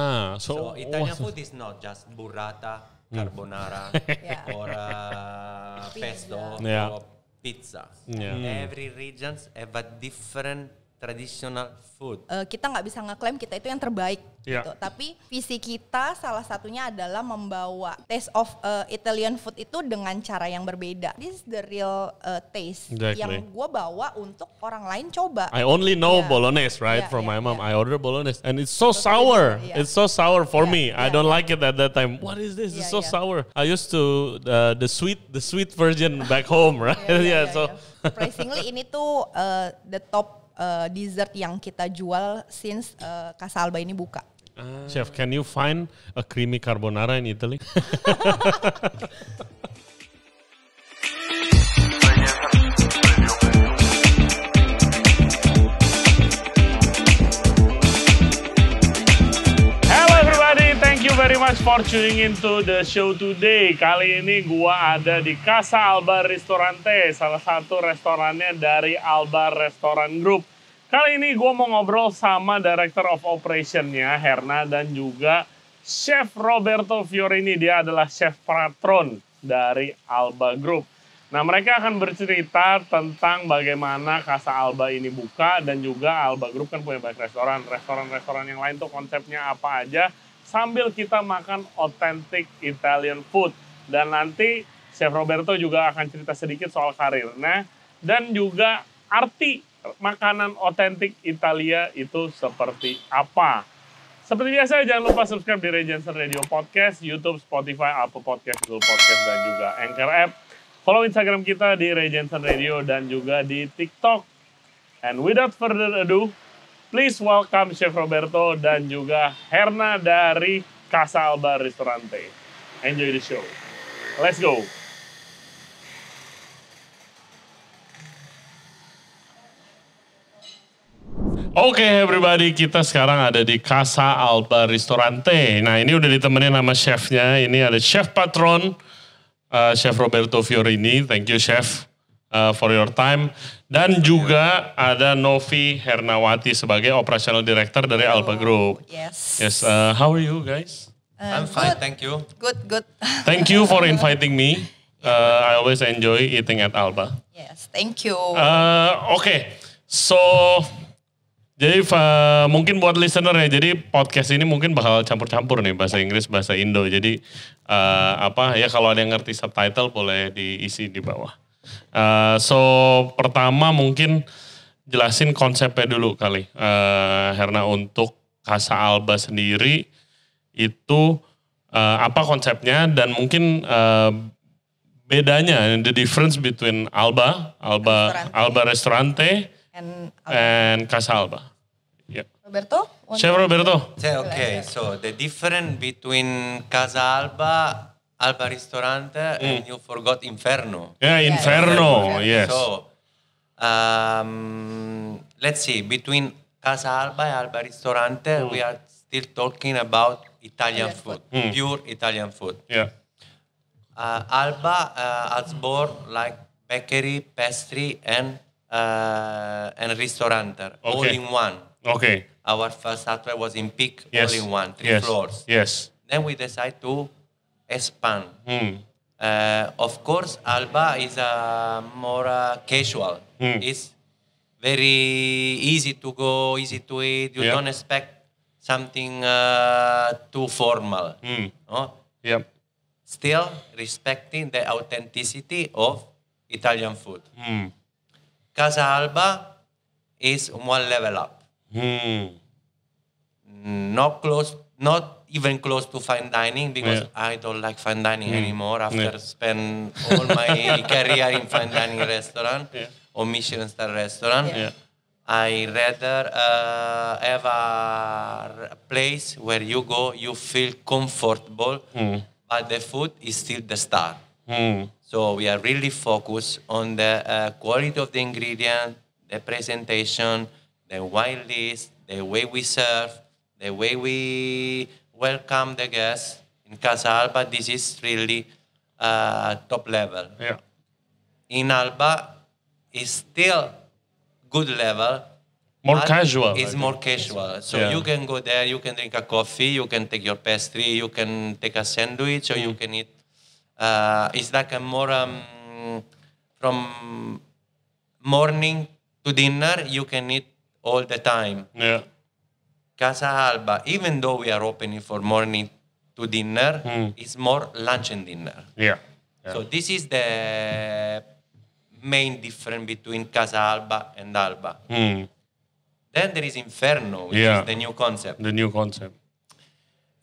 Ah, so, so Italian food is not just burrata, mm. carbonara, yeah. or uh, pesto, yeah. or pizza. Yeah. Every regions have a different traditional food. Uh, kita nggak bisa ngeklaim kita itu yang terbaik. Yeah. Gitu. Tapi visi kita salah satunya adalah membawa taste of uh, Italian food itu dengan cara yang berbeda. This is the real uh, taste exactly. yang gue bawa untuk orang lain coba. I only know yeah. bolognese right yeah, from yeah, my mom. Yeah. I order bolognese and it's so Betul, sour. Yeah. It's so sour for yeah, me. Yeah, I iya, don't yeah. like it at that time. What is this? Yeah, it's iya, so yeah. sour. I used to uh, the sweet the sweet version back home right. Iya, yeah, yeah, yeah, so yeah. surprisingly ini tuh uh, the top uh, dessert yang kita jual since uh, eh, Casalba ini buka. Chef, can you find a creamy carbonara in Italy? you very much for tuning into the show today. Kali ini gua ada di Casa Alba Ristorante, salah satu restorannya dari Alba Restoran Group. Kali ini gua mau ngobrol sama Director of Operationnya Herna dan juga Chef Roberto Fiorini. Dia adalah chef patron dari Alba Group. Nah, mereka akan bercerita tentang bagaimana Casa Alba ini buka dan juga Alba Group kan punya banyak restoran. Restoran-restoran yang lain tuh konsepnya apa aja sambil kita makan authentic Italian food. Dan nanti Chef Roberto juga akan cerita sedikit soal karirnya dan juga arti makanan otentik Italia itu seperti apa. Seperti biasa, jangan lupa subscribe di Regenser Radio Podcast, YouTube, Spotify, Apple Podcast, Google Podcast, dan juga Anchor App. Follow Instagram kita di Regenser Radio dan juga di TikTok. And without further ado, Please welcome Chef Roberto dan juga Herna dari Casa Alba Ristorante. Enjoy the show. Let's go. Oke okay, everybody, kita sekarang ada di Casa Alba Ristorante. Nah ini udah ditemenin sama chefnya, ini ada Chef Patron, uh, Chef Roberto Fiorini. Thank you Chef uh, for your time dan juga ada Novi Hernawati sebagai operational director dari oh, Alpha Group. Yes. Yes. Uh, how are you guys? Uh, I'm fine, good. thank you. Good, good. Thank you for inviting me. Uh, I always enjoy eating at Alba. Yes, thank you. Uh, Oke, okay. so jadi uh, mungkin buat listener ya, jadi podcast ini mungkin bakal campur-campur nih bahasa Inggris bahasa Indo. Jadi uh, apa ya kalau ada yang ngerti subtitle boleh diisi di bawah. Uh, so pertama mungkin jelasin konsepnya dulu kali. Uh, Herna untuk Casa Alba sendiri itu uh, apa konsepnya dan mungkin uh, bedanya the difference between Alba, Alba, Restorante. Alba Restorante and, and Casa Alba. Yeah. Roberto? Chef Roberto. Oke, okay, so the difference between Casa Alba Alba Ristorante mm. and you forgot Inferno. Yeah, Inferno, yes. yes. So, um, let's see, between Casa Alba and Alba Ristorante, mm. we are still talking about Italian food, mm. pure Italian food. Yeah. Uh, Alba uh, has more like bakery, pastry, and uh, and restaurante, okay. all in one. Okay. Our first outlet was in Peak, yes. all in one, three yes. floors. Yes. Then we decide to span. Mm. Uh, of course, Alba is a more uh, casual. Mm. It's very easy to go, easy to eat. You yep. don't expect something uh, too formal. Mm. No? Yep. Still respecting the authenticity of Italian food. Mm. Casa Alba is one level up. Mm. Not close, not even close to fine dining because yeah. I don't like fine dining mm. anymore after yeah. spend all my career in fine dining restaurant yeah. or Michelin star restaurant. I rather uh, have a place where you go, you feel comfortable, mm. but the food is still the star. Mm. So we are really focused on the uh, quality of the ingredient, the presentation, the wine list, the way we serve, the way we welcome the guests in Casalba. This is really uh, top level. Yeah. In Alba, is still good level. More casual. It's more casual. So yeah. you can go there, you can drink a coffee, you can take your pastry, you can take a sandwich, or mm. you can eat. Uh, it's like a more um, from morning to dinner. You can eat all the time. Yeah. Casa Alba, even though we are opening for morning to dinner, mm. it's more lunch and dinner. Yeah. yeah. So this is the main difference between Casa Alba and Alba. Mm. Then there is Inferno, which yeah. is the new concept. The new concept.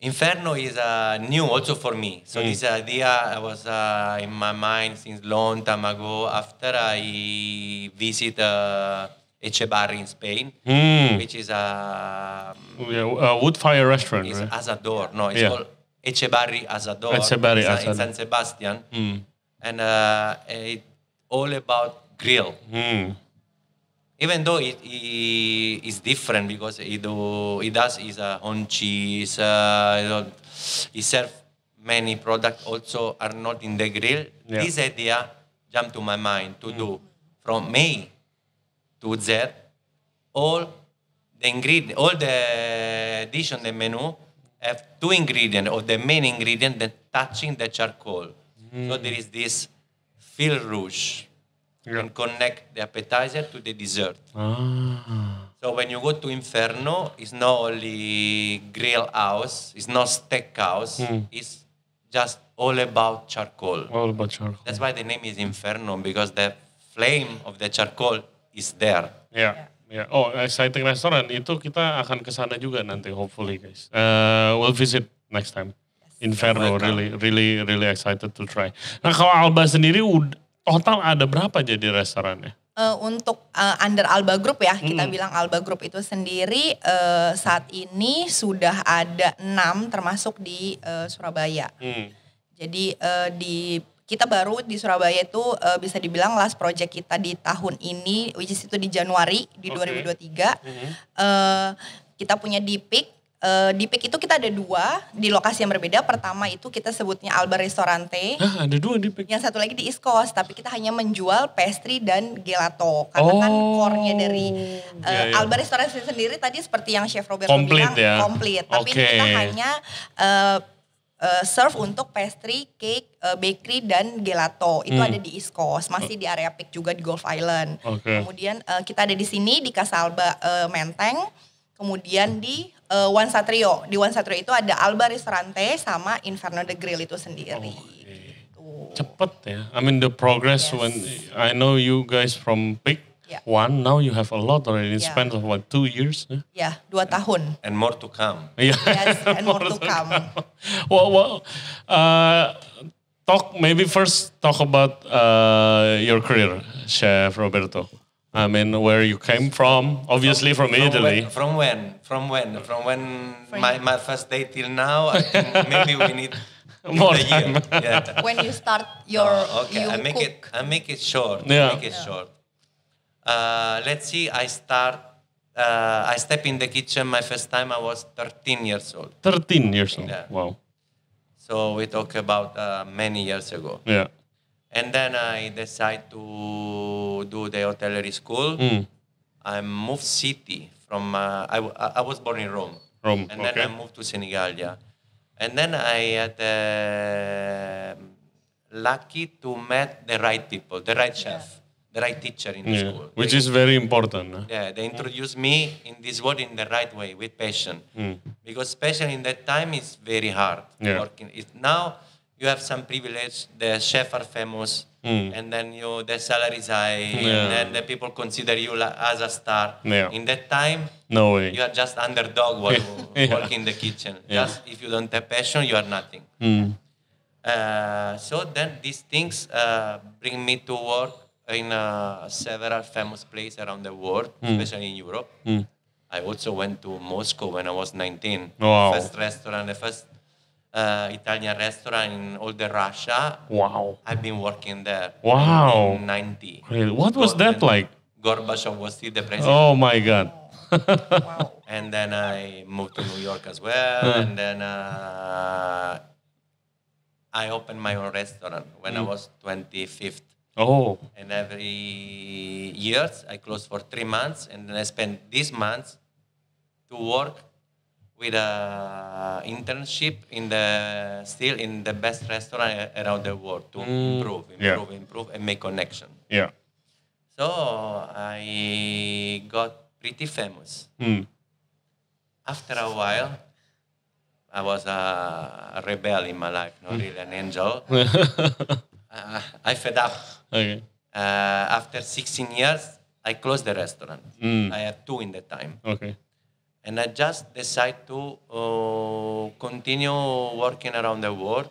Inferno is uh, new also for me. So mm. this uh, idea was uh, in my mind since long time ago. After I visit. Uh, Echebarri in Spain, mm. which is a, um, yeah, a wood fire restaurant. It's right? Asador. No, it's yeah. called Echebarri Asador. Echebarri it's Asador. In San Sebastian. Mm. And uh, it's all about grill. Mm. Even though it, it is different because it, do, it does is uh, on cheese, uh, it serves many products also are not in the grill. Yeah. This idea jumped to my mind to hmm. do from May to that, all the ingredient, all the dish on the menu have two ingredient or the main ingredient that touching the charcoal. Mm. So there is this fil rouge yeah. and connect the appetizer to the dessert. Ah. So when you go to Inferno, it's not only grill house, it's not steak house, mm. it's just all about charcoal. All about charcoal. That's why the name is Inferno because the flame of the charcoal is there. Yeah. Ya, yeah. Ya. oh exciting restaurant itu kita akan ke sana juga nanti hopefully guys. Uh, we'll visit next time. In Inferno really kan? really really excited to try. Nah kalau Alba sendiri total ada berapa jadi restorannya? Uh, untuk uh, under Alba Group ya, hmm. kita bilang Alba Group itu sendiri uh, saat ini sudah ada enam termasuk di uh, Surabaya. Hmm. Jadi uh, di kita baru di Surabaya itu uh, bisa dibilang last project kita di tahun ini which is itu di Januari di okay. 2023. Mm -hmm. uh, kita punya di pick Uh, di itu kita ada dua di lokasi yang berbeda. Pertama itu kita sebutnya Alba Restorante. Hah, ada dua di Yang satu lagi di East Coast, tapi kita hanya menjual pastry dan gelato. Karena kan oh. kan core dari uh, yeah, yeah. Alba Restorante sendiri tadi seperti yang Chef Robert bilang, ya? komplit. Tapi okay. kita hanya uh, uh, serve untuk pastry, cake, uh, bakery dan gelato. Itu hmm. ada di East Coast, masih di area Peak juga di Gulf Island. Okay. Kemudian uh, kita ada di sini di Kasalba uh, Menteng, kemudian di uh, One Satrio. Di One Satrio itu ada Alba Ristorante sama Inferno the Grill itu sendiri. Okay. Gitu. Cepet ya. I mean the progress yes. when I know you guys from Peak Yeah. One, now you have a lot already. yeah. spent of what, two years? Yeah, yeah dua tahun. And more to come. Yeah. Yes, and more, to come. come. well, well uh, talk, maybe first talk about uh, your career, Chef Roberto. I mean, where you came from, obviously from, from, from Italy. When, from when? From when? From when? From my, my first day till now, I think maybe we need more time. Yeah. When you start your. Oh, okay, you I, make cook. It, I make it short. Yeah. I make it yeah. short. Uh, let's see, I start, uh, I step in the kitchen my first time, I was 13 years old. 13 years old, yeah. wow. So we talk about uh, many years ago. Yeah. And then I decide to do the hotelery school. Mm. I moved city from, uh, I, I was born in Rome. Rome, And okay. then I moved to Senegal, yeah. And then I had uh, lucky to met the right people, the right chef. Yeah right teacher in the yeah, school. Which they, is very important. Yeah, they introduced me in this world in the right way with passion, mm. because passion in that time is very hard. Yeah. Working it now, you have some privilege. The chefs are famous, mm. and then you the salary is high, yeah. and then the people consider you la, as a star. Yeah. In that time, no way, you are just underdog while yeah. working in the kitchen. Just if you don't have passion, you are nothing. Mm. Uh, so then these things uh, bring me to work in uh, several famous places around the world, mm. especially in Europe. Mm. I also went to Moscow when I was 19. Wow. First restaurant, the first uh, Italian restaurant in all the Russia. Wow. I've been working there. Wow. 90. Really? What was that like? Gorbachev was still the president. Oh my God. wow. And then I moved to New York as well. And then uh, I opened my own restaurant when I hmm. was 25th. Oh. And every year I close for three months, and then I spend these months to work with a internship in the still in the best restaurant around the world to mm. improve, improve, yeah. improve, and make connection. Yeah. So I got pretty famous. Mm. After a while, I was a, rebel in my life, not hmm. really an angel. uh, I fed up Okay. Uh, after 16 years, I closed the restaurant. Mm. I had two in the time. Okay. And I just decided to uh, continue working around the world.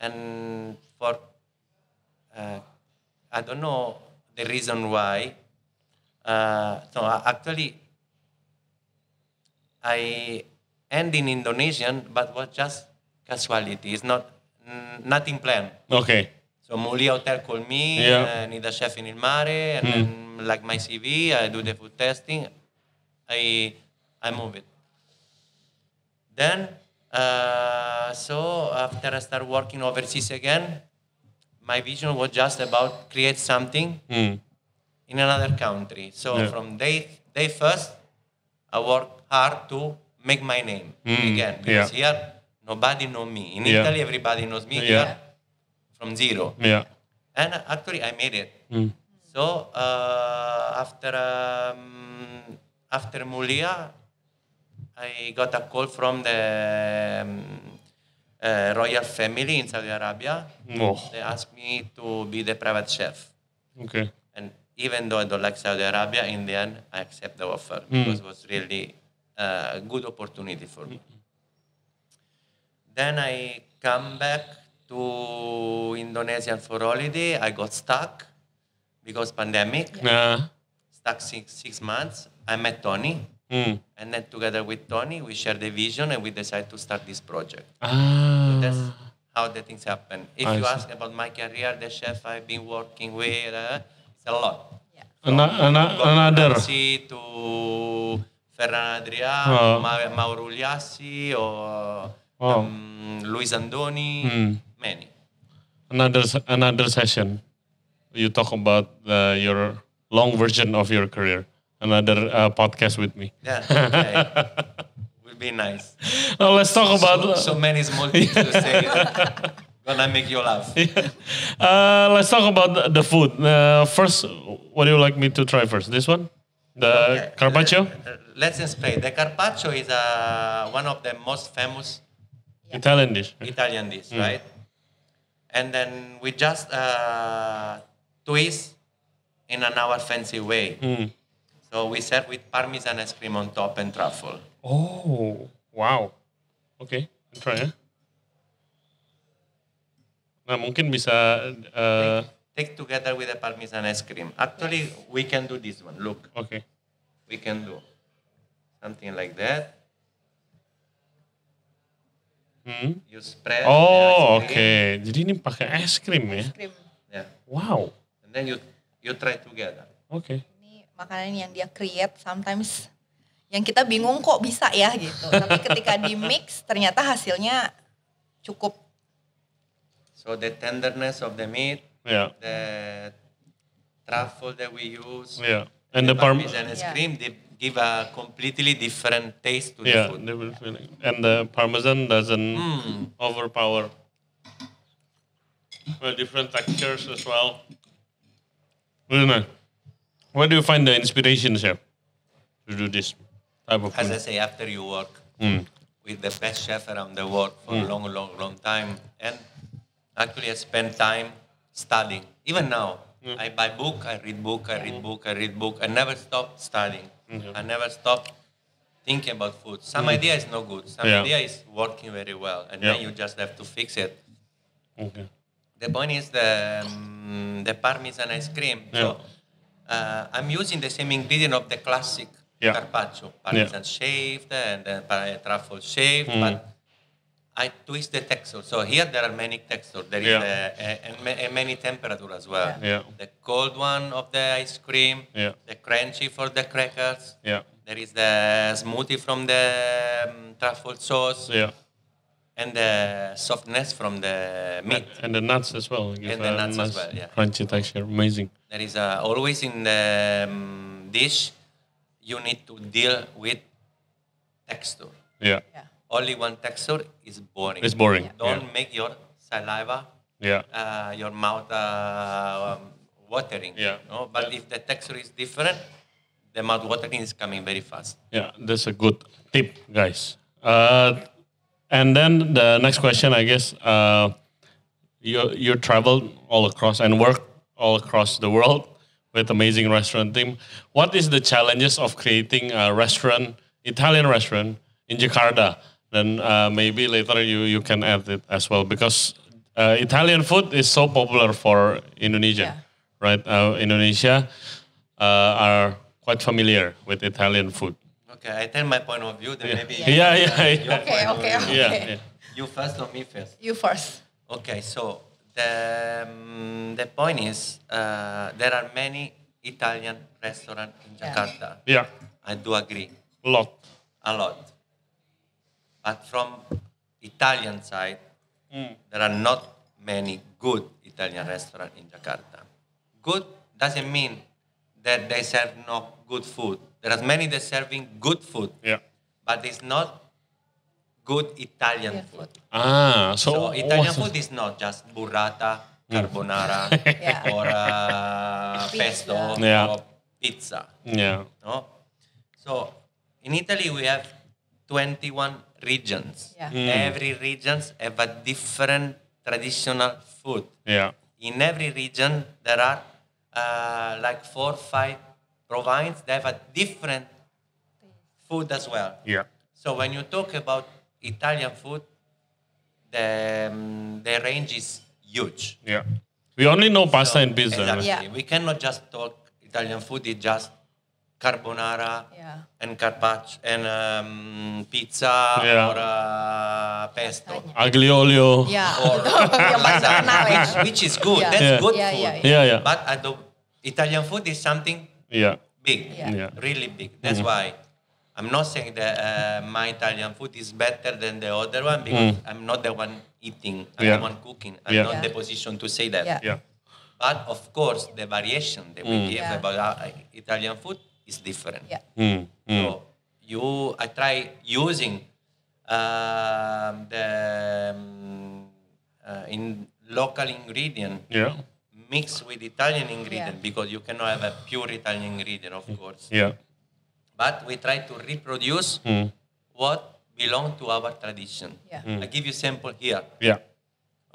And for, uh, I don't know the reason why. Uh, so uh, actually, I end in Indonesian, but was just casuality. It's not nothing planned. Okay. So Moli Hotel called me, yeah. and eh, I need a chef in Il Mare, and mm. then like my CV, I do the food testing, I I move it. Then, uh, so after I start working overseas again, my vision was just about create something mm. in another country. So yeah. from day day first, I worked hard to make my name mm. again because yeah. here nobody know me. In Italy, everybody knows me. Here from zero. Yeah. And actually, I made it. Mm. So uh, after um, after Mulia, I got a call from the um, uh, royal family in Saudi Arabia. Oh. They asked me to be the private chef. Okay. And even though I don't like Saudi Arabia, in the end, I accept the offer mm. because it was really a uh, good opportunity for me. Mm. Then I come back to Indonesia for holiday. I got stuck because pandemic. Yeah. Stuck six, six months. I met Tony. Mm. And then together with Tony, we shared the vision and we decided to start this project. Ah. So that's how the things happen. If I you see. ask about my career, the chef I've been working with, uh, it's a lot. Yeah. An- an- another. To Ferran Adrià, uh. Mauro Liassi, or um, Luis Andoni. Mm many. Another another session, you talk about the your long version of your career. Another uh, podcast with me. Yeah. Okay. Would be nice. Now let's talk about so, so many small things to say. Gonna make you laugh. Yeah. Uh, let's talk about the food. Uh, first, what do you like me to try first? This one, the okay. carpaccio. Uh, uh, let's explain. The carpaccio is one of the most famous Italian dish. Italian dish, mm. right? and then we just uh, twist in an our fancy way. Mm. So we serve with parmesan ice cream on top and truffle. Oh wow, okay, I'll try it. Eh? Nah mungkin bisa. Uh, take, take together with the parmesan ice cream. Actually, we can do this one. Look. Okay. We can do something like that. Hmm? you spread. Oh, oke. Okay. Jadi ini pakai es krim ya? Es krim. Ya. Yeah. Wow. And then you you try together. Oke. Okay. Ini makanan yang dia create sometimes yang kita bingung kok bisa ya gitu. Tapi ketika di mix ternyata hasilnya cukup. So the tenderness of the meat, yeah. the truffle that we use, yeah. and the, the parmesan es ya. cream, yeah. the give a completely different taste to yeah, the food. And the parmesan doesn't mm. overpower. Well, different textures as well. Really Where do you find the inspiration, chef, to do this type of? As food? I say, after you work mm. with the best chef around the world for mm. a long, long, long time, and actually I spend time studying. Even now, hmm. I buy book, I read book, I read hmm. book, I read book, I never stop studying. Mm-hmm. I never stop thinking about food. Some mm. idea is no good. Some yeah. idea is working very well, and yeah. then you just have to fix it. Okay. The point is the um, the parmesan ice cream. Yeah. So uh, I'm using the same ingredient of the classic yeah. carpaccio, parmesan shaved and then uh, truffle shaved, mm. but mm-hmm. I twist the texture. So here there are many textures. There is yeah. a, a, a, many temperature as well. Yeah. The cold one of the ice cream. Yeah. The crunchy for the crackers. Yeah. There is the smoothie from the um, truffle sauce. Yeah. And the softness from the meat. And the nuts as well. Give and the nuts nice as well, yeah. Crunchy texture, amazing. There is a, uh, always in the um, dish, you need to deal with texture. yeah. yeah only one texture is boring. It's boring. Don't yeah. make your saliva, yeah. Uh, your mouth uh, um, watering. Yeah. No? But yeah. if the texture is different, the mouth watering is coming very fast. Yeah, that's a good tip, guys. Uh, and then the next question, I guess, uh, you you traveled all across and work all across the world with amazing restaurant team. What is the challenges of creating a restaurant, Italian restaurant in Jakarta? Then uh, maybe later you, you can add it as well because uh, Italian food is so popular for Indonesia, yeah. right? Uh, Indonesia uh, are quite familiar with Italian food. Okay, I tell my point of view, then yeah. maybe. Yeah, yeah, yeah. yeah. Okay, okay, okay. Yeah, You first or me first? You first. Okay, so the, um, the point is uh, there are many Italian restaurants in Jakarta. Yeah. I do agree. A lot. A lot but from Italian side, mm. there are not many good Italian restaurants in Jakarta. Good doesn't mean that they serve no good food. There are many that serving good food, yeah. but it's not good Italian yeah. food. Ah, so, so Italian food is not just burrata, mm. carbonara, yeah. or uh, pesto, yeah. or pizza. Yeah. No? So in Italy we have 21 regions. Yeah. Mm. Every regions have a different traditional food. Yeah. In every region, there are uh, like four, five provinces that have a different food as well. Yeah. So when you talk about Italian food, the um, the range is huge. Yeah. We only know pasta so, and pizza. Exactly. Yeah. We cannot just talk Italian food. It's just carbonara yeah. and carpaccio and um, pizza yeah. or uh, pesto. Aglio Yeah. Or lasagna, which, which is good. Yeah. That's good food. Yeah, yeah, But uh, the Italian food is something yeah. big, yeah. really big. That's mm. why I'm not saying that uh, my Italian food is better than the other one because mm. I'm not the one eating. I'm the one cooking. I'm not the position to say that. Yeah. But of course, the variation that we mm. give about uh, Italian food is different. Yeah. Mm, mm. So you, I try using um, the um, uh, in local ingredient. Yeah. Mixed with Italian ingredient yeah. because you cannot have a pure Italian ingredient, of course. Yeah. But we try to reproduce mm. what belong to our tradition. Yeah. Hmm. I give you sample here. Yeah.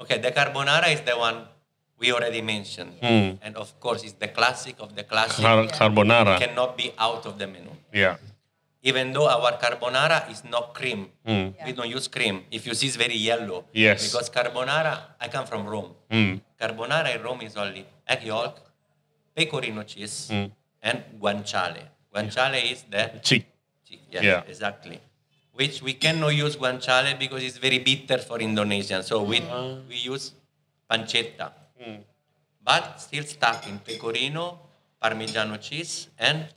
Okay, the carbonara is the one we already mentioned. Mm. And of course, it's the classic of the classic. Car- carbonara. It cannot be out of the menu. Yeah. Even though our carbonara is not cream, mm. yeah. we don't use cream. If you see, it's very yellow. Yes. Because carbonara, I come from Rome. Mm. Carbonara in Rome is only egg yolk, pecorino cheese, hmm. and guanciale. Guanciale yeah. is the cheese. Yes, Yeah, exactly. Which we cannot use guanciale because it's very bitter for Indonesian. So we, uh we use pancetta. Mm. But still in pecorino, parmigiano cheese, and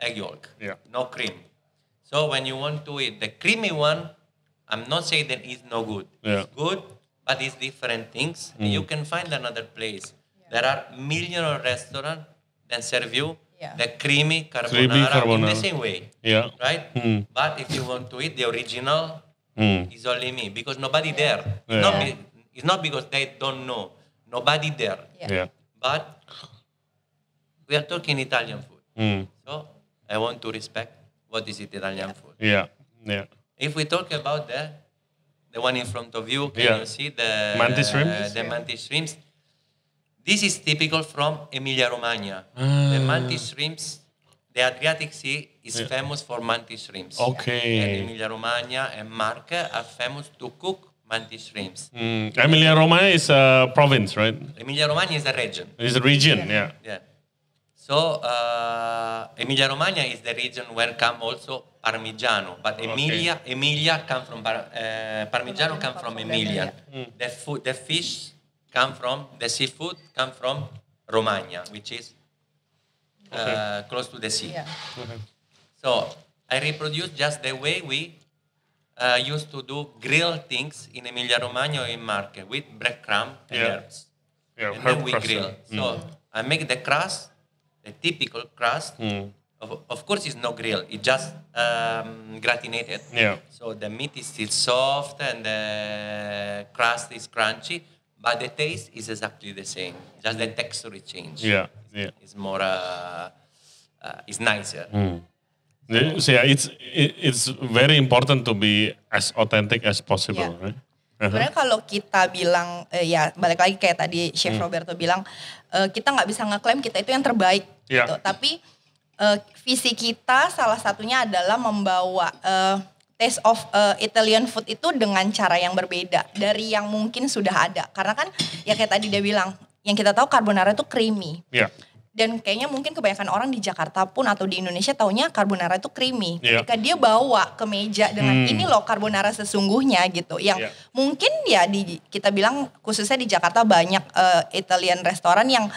egg yolk. Yeah. No cream. So when you want to eat the creamy one, I'm not saying that it's no good. Yeah. It's good, but it's different things. Mm. You can find another place. Yeah. There are million of restaurants that serve you yeah. the creamy carbonara, creamy carbonara, in the same way. Yeah. Right? Mm. But if you want to eat the original, mm. it's only me because nobody there. Yeah. Not be, it's not because they don't know nobody there. Yeah. yeah. But we are talking Italian food. Mm. So I want to respect what is Italian yeah. food. Yeah. Yeah. If we talk about the the one in front of you, can yeah. you see the mantis shrimp? the mantis shrimps. This is typical from Emilia Romagna. Ah. The mantis shrimps, the Adriatic Sea is famous for mantis shrimps. Okay. And Emilia Romagna and Marche are famous to cook multi Mm. Emilia Romagna is a province, right? Emilia Romagna is a region. It's a region, yeah. Yeah. yeah. So uh, Emilia Romagna is the region where come also Parmigiano, but Emilia okay. Emilia come from Par, uh, Parmigiano come from Emilia. Mm. The food, the fish come from the seafood come from Romagna, which is uh, okay. close to the sea. Yeah. Okay. So I reproduce just the way we uh, used to do grilled things in Emilia Romagna in market with breadcrumb and yeah. herbs. Yeah, and herb then we grill. Mm. So I make the crust, the typical crust. Mm. Of, of course, it's not grilled; It's just um, gratinated. Yeah. So the meat is still soft and the crust is crunchy, but the taste is exactly the same. Just the texture change. Yeah, yeah. It's more. Uh, uh, it's nicer. Mm. So yeah, it's it's very important to be as authentic as possible, yeah. right? Uh-huh. Sebenarnya kalau kita bilang uh, ya balik lagi kayak tadi Chef hmm. Roberto bilang uh, kita nggak bisa ngeklaim kita itu yang terbaik, yeah. gitu. Tapi uh, visi kita salah satunya adalah membawa uh, taste of uh, Italian food itu dengan cara yang berbeda dari yang mungkin sudah ada. Karena kan ya kayak tadi dia bilang yang kita tahu carbonara itu creamy. Yeah dan kayaknya mungkin kebanyakan orang di Jakarta pun atau di Indonesia taunya carbonara itu creamy. Yeah. Ketika dia bawa ke meja dengan hmm. ini loh carbonara sesungguhnya gitu. Yang yeah. mungkin ya di kita bilang khususnya di Jakarta banyak uh, Italian restoran yang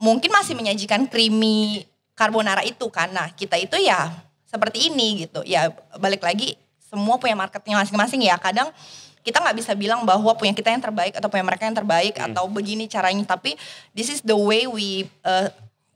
mungkin masih menyajikan creamy carbonara itu karena kita itu ya seperti ini gitu. Ya balik lagi semua punya marketnya masing-masing ya. Kadang kita nggak bisa bilang bahwa punya kita yang terbaik atau punya mereka yang terbaik hmm. atau begini caranya tapi this is the way we uh,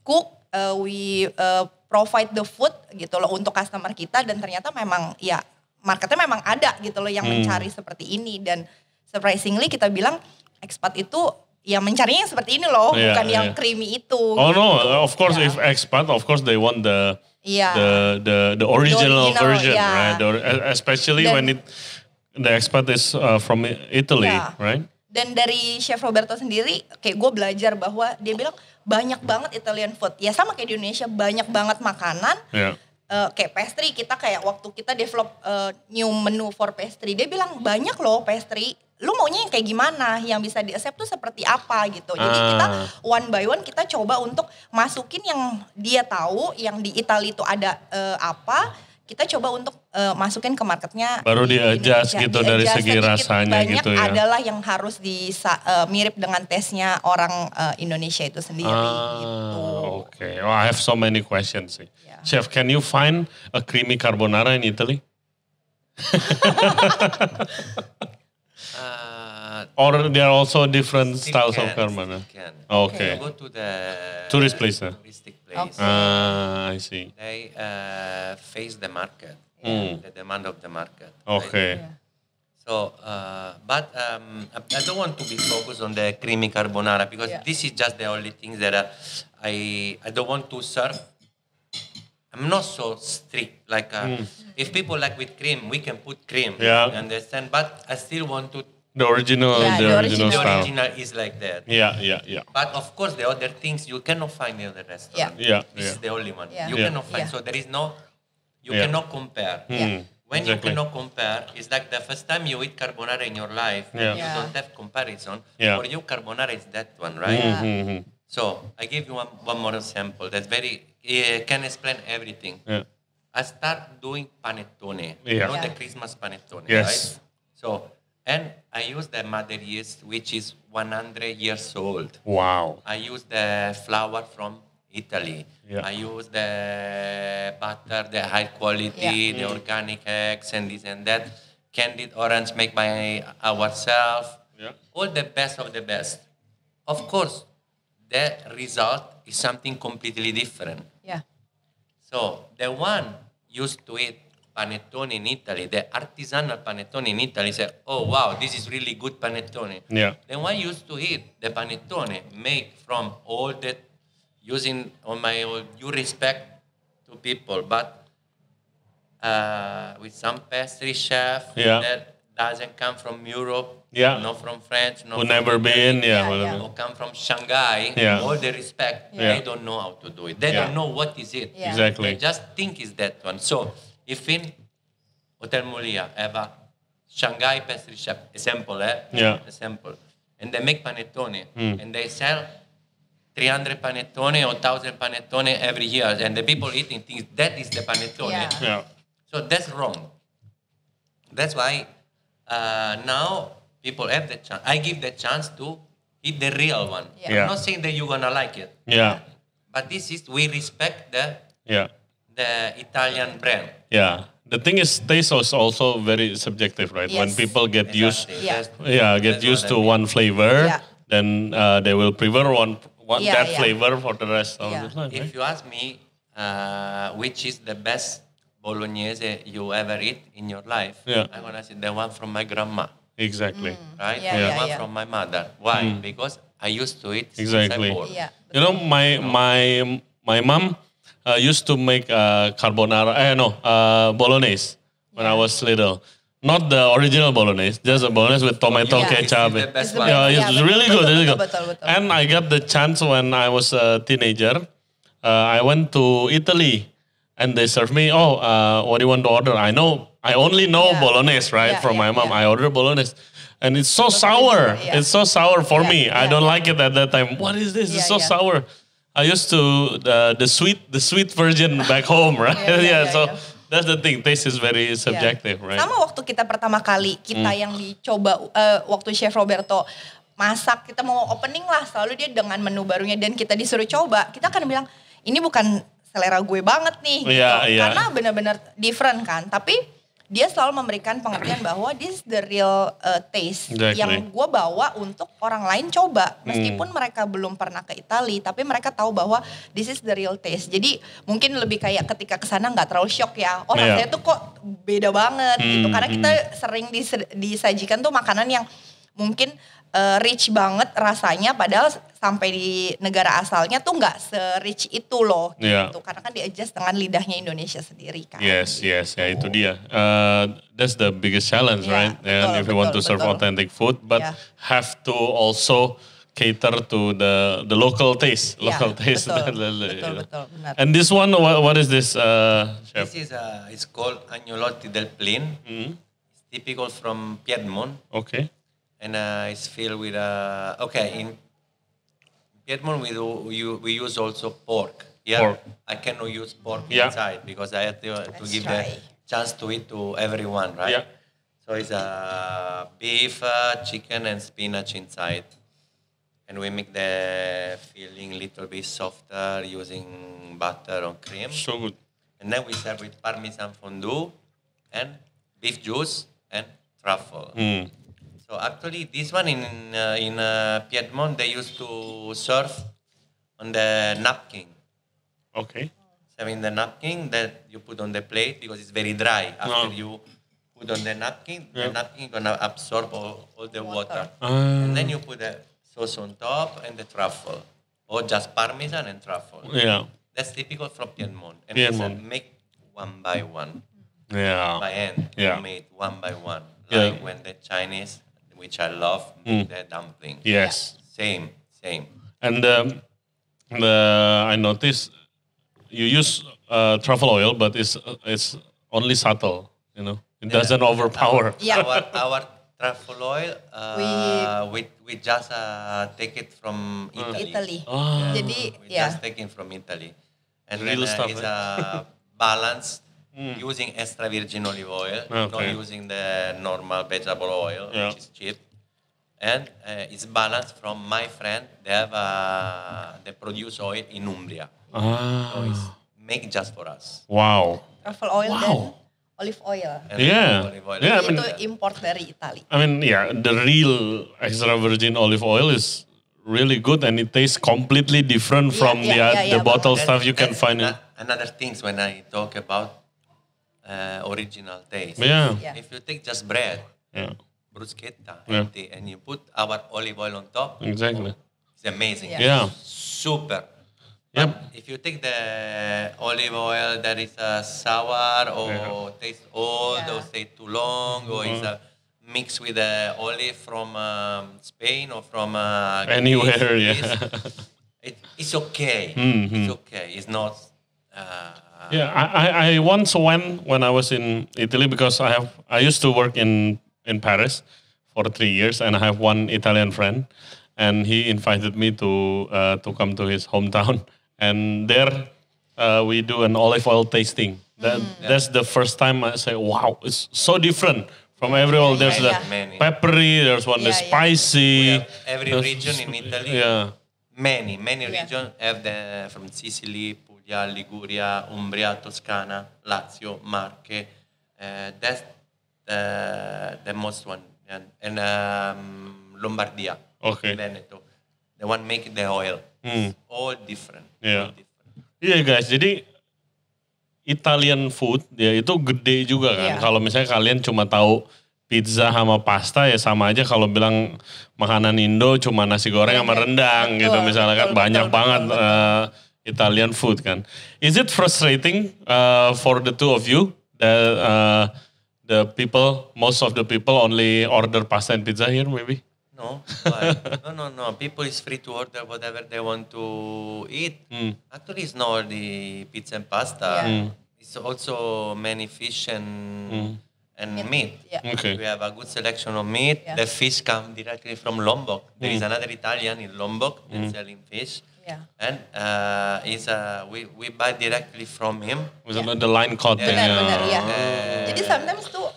cook uh, we uh, provide the food gitu loh untuk customer kita dan ternyata memang ya marketnya memang ada gitu loh yang hmm. mencari seperti ini dan surprisingly kita bilang expat itu ya mencarinya yang seperti ini loh yeah, bukan yeah. yang iya. creamy itu oh gitu. no of course yeah. if expat of course they want the yeah. the the the original, the original version yeah. right the, especially dan, when it The expert is uh, from Italy, yeah. right? Dan dari Chef Roberto sendiri, kayak gue belajar bahwa dia bilang banyak banget Italian food. Ya sama kayak di Indonesia banyak banget makanan. Yeah. Uh, kayak pastry kita kayak waktu kita develop uh, new menu for pastry dia bilang banyak loh pastry lu maunya yang kayak gimana yang bisa diaccept tuh seperti apa gitu jadi ah. kita one by one kita coba untuk masukin yang dia tahu yang di Italia itu ada uh, apa kita coba untuk uh, masukin ke marketnya baru di, di adjust di gitu di dari adjust segi gitu, rasanya gitu ya adalah yang harus di uh, mirip dengan tesnya orang uh, Indonesia itu sendiri ah, gitu oke okay. Oh, well, I have so many questions yeah. Ya. chef can you find a creamy carbonara in Italy uh, Or there are also different still styles can, of karma. Okay. You go to the tourist place. Uh, touristic place. Okay. Ah, I see. They uh, face the market, mm. the demand of the market. Okay. Yeah. So, uh, but um, I don't want to be focused on the creamy carbonara because yeah. this is just the only thing that I I don't want to serve. I'm not so strict. Like uh, mm. if people like with cream, we can put cream. Yeah. You understand? But I still want to the original, yeah, the, the original, original The original is like that. Yeah, yeah, yeah. But of course, the other things you cannot find in the restaurant. Yeah, yeah. This yeah. is the only one yeah. you yeah. cannot find. So there is no, you cannot compare. Hmm. Yeah. When exactly. you cannot compare, it's like the first time you eat carbonara in your life, yeah. you don't have comparison. Yeah. For you, carbonara is that one, right? Yeah. Mm-hmm. Hmm, hmm. So I give you one, one more example that's very uh, can explain everything. Yeah. I start doing panettone. Yeah. You know yeah. the Christmas panettone, yes. right? So and I use the mother yeast, which is 100 years old. Wow. I use the flour from Italy. Yeah. I use the butter, the high quality, yeah. the organic eggs, and this and that. Candied orange made by ourselves. Yeah. All the best of the best. Of course, the result is something completely different. Yeah. So the one used to it panettone in Italy, the artisanal panettone in Italy, say, oh wow, this is really good panettone. Yeah. Then I used to eat the panettone made from all that, using on my own, you respect to people, but uh, with some pastry chef yeah. that doesn't come from Europe, yeah. not from France, not Who never been, yeah, yeah, yeah. Or come from Shanghai, yeah. all the respect, yeah. they don't know how to do it. They yeah. don't know what is it. Yeah. Exactly. They just think is that one. So in Hotel Molia, Eva, Shanghai Pastry Chef, example, eh? Yeah. Example. And they make panettone, mm. and they sell 300 panettone or 1000 panettone every year, and the people eating things that is the panettone. Yeah. yeah. So that's wrong. That's why uh, now people have the chance. I give the chance to eat the real one. Yeah. yeah. I'm not saying that you're gonna like it. Yeah. But this is we respect the yeah. the Italian brand. Yeah. The thing is, taste is also very subjective, right? Yes. When people get exactly. used, yeah, yeah get That's used to I mean. one flavor, yeah. then uh, they will prefer one, one yeah, that yeah. flavor for the rest of their the time. If right? you ask me, uh, which is the best bolognese you ever eat in your life, yeah. I'm gonna say the one from my grandma. Exactly. Mm. Right? Yeah, yeah. The one from my mother. Why? Mm. Because I used to eat exactly. Yeah. You know, my my my mom uh, used to make uh, carbonara, uh, no, uh, bolognese when I was little. Not the original bolognese, just a bolognese with tomato, yeah, ketchup. It's the best one. Yeah, it's really good, really good. and I got the chance when I was a teenager. Uh, I went to Italy and they served me, oh, uh, what do you want to order? I know, I only know yeah. bolognese, right, from my mom. I ordered bolognese and it's so sour. Yeah. It's so sour for yeah, me. Yeah. I don't like it at that time. What is this? it's so sour. I used to uh, the sweet the sweet version back home, right? yeah, yeah, yeah, so that's the thing. Taste is very subjective, yeah. right? Sama waktu kita pertama kali kita mm. yang dicoba uh, waktu Chef Roberto masak kita mau opening lah selalu dia dengan menu barunya dan kita disuruh coba kita akan bilang ini bukan selera gue banget nih gitu. yeah, yeah. karena benar-benar different kan tapi dia selalu memberikan pengertian bahwa this is the real uh, taste exactly. yang gue bawa untuk orang lain coba hmm. meskipun hmm. mereka belum pernah ke Italia tapi mereka tahu bahwa this is the real taste jadi mungkin lebih kayak ketika kesana nggak terlalu shock ya oh yeah. rasanya tuh kok beda banget gitu. hmm. gitu karena hmm. kita sering dis disajikan tuh makanan yang mungkin uh, rich banget rasanya padahal sampai di negara asalnya tuh nggak se-rich itu loh iya. gitu karena kan di-adjust dengan lidahnya Indonesia sendiri kan. Yes, yes, ya itu dia. Uh, that's the biggest challenge, yeah, right? Betul, And if betul, you want to serve betul. authentic food but yeah. have to also cater to the the local taste, yeah, local taste. Betul, iya. betul, betul, benar. And this one, what, what is this, uh, chef? This is uh, it's called agnolotti del Plin. Mm -hmm. It's typical from Piedmont. Okay. and it's filled with uh, okay in Piedmont we do we use also pork. Yeah, pork. I cannot use pork yeah. inside because I have to, to give try. the chance to eat to everyone, right? Yeah. So it's uh, beef, uh, chicken, and spinach inside, and we make the filling little bit softer using butter or cream. So good. And then we serve with parmesan fondue, and beef juice and truffle. Mm. So actually, this one in uh, in uh, Piedmont, they used to surf on the napkin. Okay. So I mean the napkin that you put on the plate because it's very dry. After oh. you put on the napkin, the napkin gonna absorb all, all the water, water. Ah. and then you put the sauce on top and the truffle, or just parmesan and truffle. Yeah. That's typical from Piedmont, and Piedmont. make one by one. Yeah. By hand, yeah. made one by one, like yeah. when the Chinese which I love, mm. the dumpling. Yes. Same, same. And um, the, I noticed you use uh, truffle oil, but it's it's only subtle, you know. It yeah. doesn't overpower. Yeah. Our, our truffle oil, uh, we, we, we just uh, take it from uh. Italy. Italy. Oh. Yeah. we yeah. just take it from Italy. And Real then uh, stuff, it's eh? a balanced mm. using extra virgin olive oil, ah, okay. not using the normal vegetable oil, yeah. which is cheap. And uh, it's balanced from my friend. They have uh, they produce oil in Umbria. Ah. So it's made just for us. Wow. Truffle oil wow. then? Olive oil. yeah. Olive oil. yeah I mean, import dari Italy. I mean, yeah, the real extra virgin olive oil is really good and it tastes completely different yeah, from yeah, the, yeah, the bottle stuff you can find. Another things when I talk about uh, original taste. Yeah. yeah. If you take just bread, yeah. bruschetta, yeah. Empty, and you put our olive oil on top. Exactly. It's amazing. Yeah. yeah. Super. Yep. if you take the olive oil that is uh, sour or yeah. tastes old or stay too long mm-hmm. or it's mm-hmm. a mix with the uh, olive from um, Spain or from uh, anywhere, Greece, yeah. It, it's okay. Mm-hmm. It's okay. It's not. Uh, yeah, I, I once went when I was in Italy because I have I used to work in in Paris for three years, and I have one Italian friend, and he invited me to uh, to come to his hometown, and there uh, we do an olive oil tasting. That, mm. That's the first time I say, wow, it's so different from everywhere. There's yeah, the peppery, there's one yeah, that's yeah. spicy. Every region in Italy, yeah. many, many regions have the, from Sicily, Puglia, Liguria, Umbria, Toscana, Lazio, Marche. Uh, eh, that's the, eh, the most one. And, and um, Lombardia, okay. Veneto. The one make the oil. Hmm. It's all different. Yeah. All different. Iya yeah, guys, jadi Italian food ya itu gede juga kan. Yeah. Kalau misalnya kalian cuma tahu pizza sama pasta ya sama aja kalau bilang makanan Indo cuma nasi goreng sama rendang gitu betul, gitu misalnya kan banyak betul, banget betul, betul. Uh, Italian food kan. Is it frustrating uh, for the two of you that uh, the people, most of the people only order pasta and pizza here maybe? No, but, no, no, no. People is free to order whatever they want to eat. Mm. Actually, it's not only pizza and pasta. Yeah. Mm. It's also many fish and mm. and meat. meat. Yeah. Okay. We have a good selection of meat. Yeah. The fish come directly from Lombok. There is hmm. another Italian in Lombok mm. selling fish. Yeah. And uh, is uh, we we buy directly from him. Was yeah. the line caught yeah. Benar, benar, ya. Yeah. Iya. Jadi sometimes tuh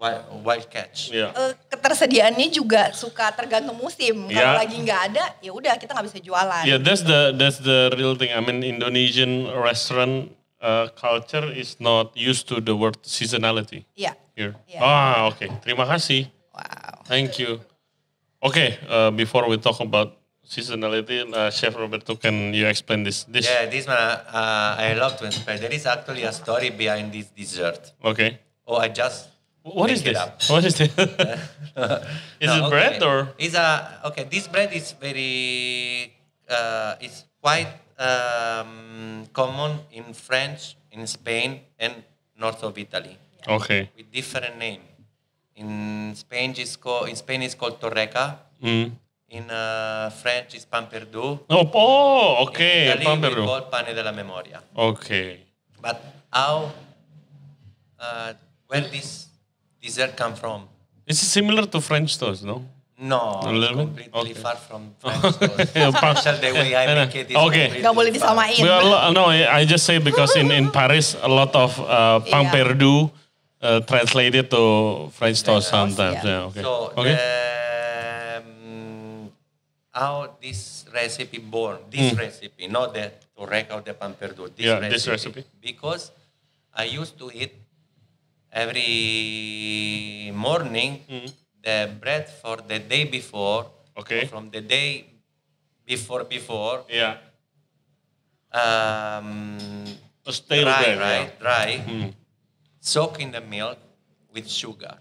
wild, catch. Yeah. Uh, ketersediaannya juga suka tergantung musim. Kalau yeah. lagi nggak ada, ya udah kita nggak bisa jualan. Yeah, that's the that's the real thing. I mean Indonesian restaurant uh, culture is not used to the word seasonality. Yeah. Here. Yeah. Ah, oke. Okay. Terima kasih. Wow. Thank you. Oke, okay, uh, before we talk about seasonality. Uh, Chef Roberto, can you explain this dish? Yeah, this one uh, I love to explain. There is actually a story behind this dessert. Okay. Oh, I just. What is, it up. what is this? What uh, is this? Is it okay. bread or? Is a okay. This bread is very. Uh, it's quite um, common in France, in Spain, and north of Italy. Yeah. Okay. With different name. In Spain, it's called in Spain it's called torreca. Mm. in uh, eh, French is pan perdu. Oh, oh okay. In Italy pan perdu. we pane della memoria. Okay. But how, uh, where this dessert come from? It's similar to French toast, no? No, completely okay. far from French toast. the way I make it is okay. Gak boleh disamain. Well, no, I just say because in, in Paris, a lot of uh, pan yeah. perdu uh, translated to French toast yeah. sometimes. Yeah. yeah. okay. So okay. The, how this recipe born, this mm. recipe, not the turek or the pamperdo. this, yeah, recipe. this recipe. Because I used to eat every morning mm. the bread for the day before, okay. from the day before before. Yeah. Um, A stale dry, bread, right? Yeah. Dry. Mm. Soak in the milk with sugar.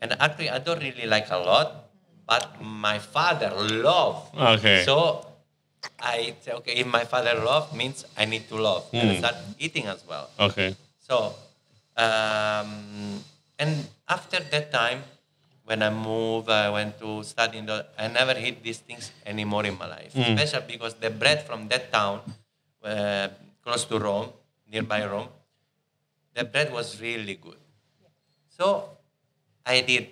And actually, I don't really like a lot but my father love. Okay. So I say, okay, if my father love means I need to love mm. and hmm. start eating as well. Okay. So, um, and after that time, when I moved, I went to study. In the, I never eat these things anymore in my life, mm. especially because the bread from that town, uh, close to Rome, nearby Rome, the bread was really good. So I did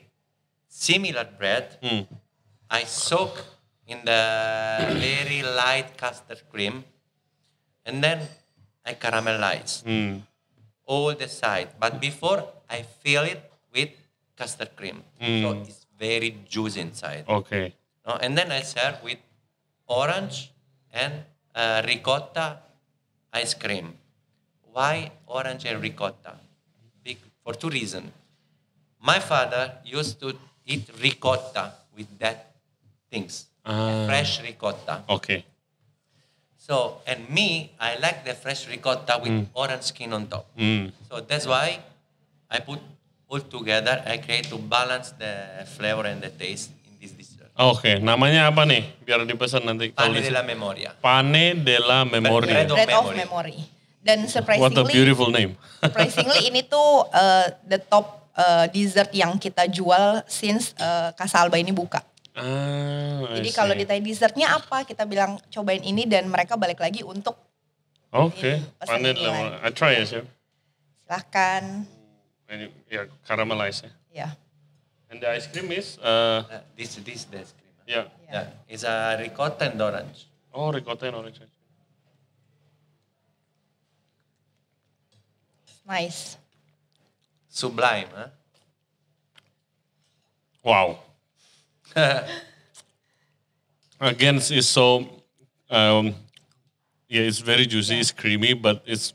similar bread. Mm. I soak in the very light custard cream, and then I caramelize mm. all the side. But before I fill it with custard cream, mm. so hmm. it's very juicy inside. Okay. No, and then I serve with orange and uh, ricotta ice cream. Why orange and ricotta? Be- for two reasons. My father used to eat ricotta with that things. Uh, fresh ricotta. Okay. So, and me, I like the fresh ricotta with mm. orange skin on top. Mm. So that's why I put all together, I create to balance the flavor and the taste in this dessert. Oke, okay. namanya apa nih? Biar dipesan nanti. Pane della Memoria. Pane della Memoria. Bread of, Bread of Memory. memory. Dan surprisingly, What a beautiful name. surprisingly ini tuh uh, the top uh, dessert yang kita jual since uh, eh, Kasalba ini buka. Ah, Jadi kalau ditanya dessertnya apa, kita bilang cobain ini dan mereka balik lagi untuk Oke, okay. panen lah. I try ya, Chef. Silahkan. Ya, yeah, caramelize ya. Yeah. Iya. And the ice cream is? Uh, uh, this, this the ice cream. Yeah. yeah. yeah. It's a ricotta and orange. Oh, ricotta and orange. Nice. Sublime. Eh? Wow. Again, it's so, um, yeah, it's very juicy, yeah. it's creamy, but it's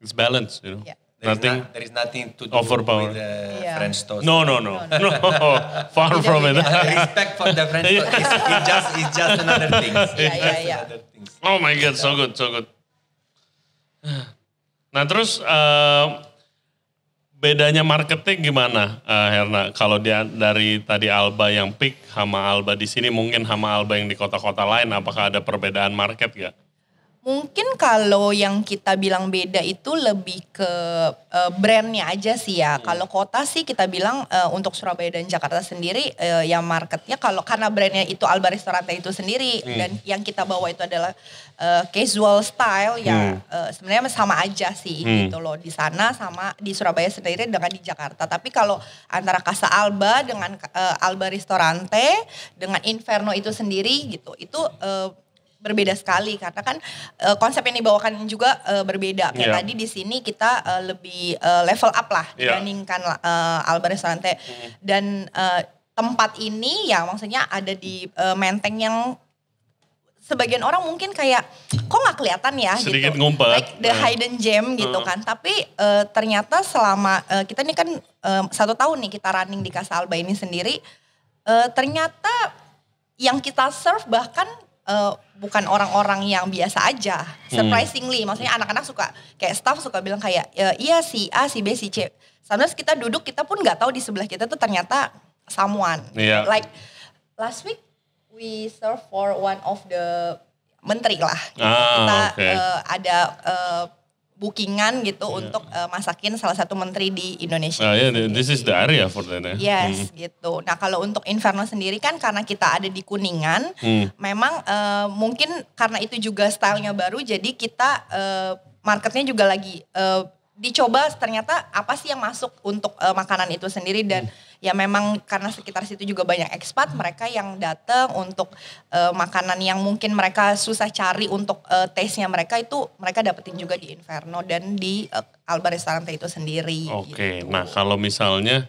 it's balanced, you know. Yeah. There nothing. Is not, there is nothing to do overpower. with uh, yeah. French toast. No, no, no, no. no. Far from it. Respect for the French toast. It's, it's just, it's just another thing. Yeah, yeah, yeah. Oh my God, so good, so good. Nah terus uh, bedanya marketing gimana uh, Herna kalau dia dari tadi Alba yang pick sama Alba di sini mungkin sama Alba yang di kota-kota lain apakah ada perbedaan market gak? Mungkin kalau yang kita bilang beda itu lebih ke uh, brandnya aja sih ya. Hmm. Kalau kota sih kita bilang uh, untuk Surabaya dan Jakarta sendiri uh, ya marketnya kalau karena brandnya itu Alba Restorante itu sendiri hmm. dan yang kita bawa itu adalah uh, casual style ya, hmm. ya uh, sebenarnya sama aja sih hmm. gitu loh di sana sama di Surabaya sendiri dengan di Jakarta. Tapi kalau antara Casa Alba dengan uh, Alba Restorante dengan Inferno itu sendiri gitu itu uh, berbeda sekali karena kan uh, konsep yang dibawakan juga uh, berbeda. Kayak yeah. tadi di sini kita uh, lebih uh, level up lah yeah. dibandingkan uh, Alba Restaurante mm. dan uh, tempat ini ya maksudnya ada di uh, menteng yang sebagian orang mungkin kayak kok nggak kelihatan ya gitu. sedikit gitu. ngumpet like the iya. hidden gem gitu kan tapi uh, ternyata selama uh, kita ini kan uh, satu tahun nih kita running di Casa Alba ini sendiri uh, ternyata yang kita serve bahkan uh, bukan orang-orang yang biasa aja. Hmm. Surprisingly, hmm. maksudnya anak-anak suka kayak staff suka bilang kayak e, iya si A, si B, si C. Sometimes kita duduk kita pun nggak tahu di sebelah kita tuh ternyata someone. Yeah. Like last week we serve for one of the menteri lah. Ah, kita okay. uh, eh, ada uh, bookingan gitu yeah. untuk uh, masakin salah satu menteri di Indonesia. Uh, yeah, iya, this is the area for that. Eh? Yes, mm. gitu. Nah kalau untuk Inferno sendiri kan karena kita ada di Kuningan, mm. memang uh, mungkin karena itu juga stylenya baru, jadi kita uh, marketnya juga lagi uh, dicoba ternyata apa sih yang masuk untuk uh, makanan itu sendiri dan hmm. ya memang karena sekitar situ juga banyak ekspat hmm. mereka yang datang untuk uh, makanan yang mungkin mereka susah cari untuk uh, taste-nya mereka itu mereka dapetin juga di Inferno dan di uh, Alba Restaurante itu sendiri. Oke, gitu. nah kalau misalnya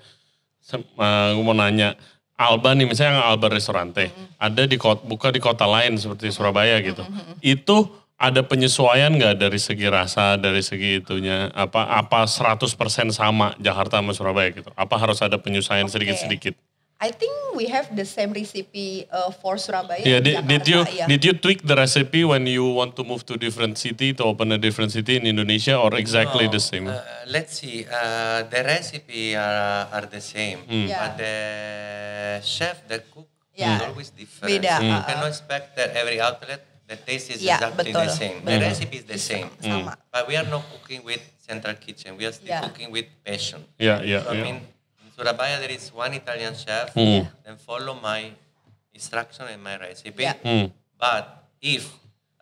uh, gue mau nanya Alba nih misalnya Alba Restaurante hmm. ada di kota, buka di kota lain seperti Surabaya gitu. Hmm. hmm itu ada penyesuaian nggak dari segi rasa, dari segi itunya? Apa apa 100% sama Jakarta sama Surabaya gitu? Apa harus ada penyesuaian sedikit-sedikit? Okay. I think we have the same recipe uh, for Surabaya. Yeah, did, Jakarta, did you yeah. did you tweak the recipe when you want to move to different city to open a different city in Indonesia or exactly no, the same? Uh, let's see. Uh, the recipe are are the same, Hmm. yeah. but the chef, the cook, yeah. is always different. Beda. Hmm. You cannot expect that every outlet The taste is yeah, exactly the same. The recipe is the same. Mm. Sama. But we are not cooking with central kitchen. We are still yeah. cooking with passion. Yeah, yeah. So, I mean, in Surabaya there is one Italian chef mm. and follow my instruction and my recipe. Yeah. Mm. But if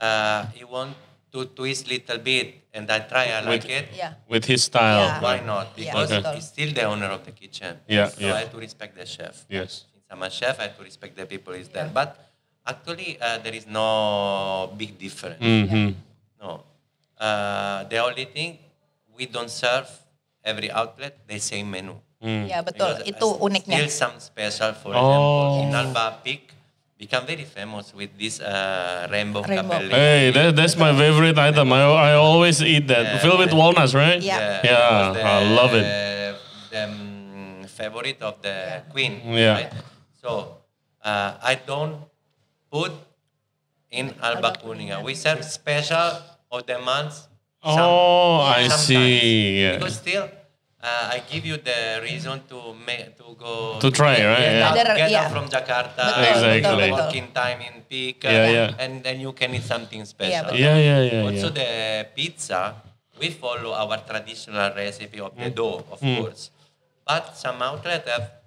uh, you want to twist little bit and I try, I like with, it. Yeah. With his style. Yeah. Why not? Because yeah. okay. he's still the owner of the kitchen. Yeah. So yeah. I have to respect the chef. Yes. Since I'm a chef, I have to respect the people is there. But Actually, uh, there is no big difference. Mm-hmm. No. Uh, the only thing, we don't serve every outlet the same menu. Mm. Yeah, betul. Because Itu uniknya. Still some special, for oh. example, in Alba Peak, become very famous with this uh, rainbow, rainbow. Hey, that, that's my favorite item. I, I always eat that. Yeah. Filled with walnuts, right? Yeah. Yeah, yeah the, I love it. The um, favorite of the queen. Yeah. Right? So, uh, I don't food in Al We serve special of the Oh, I see. Because still, uh, I give you the reason to make, to go to try, right? Yeah, yeah. get yeah. from Jakarta, exactly. walking time in peak, yeah, yeah. and then you can eat something special. Yeah, yeah, yeah. Also, the pizza, we follow our traditional recipe of the mm. dough, of mm. course, but some outlets have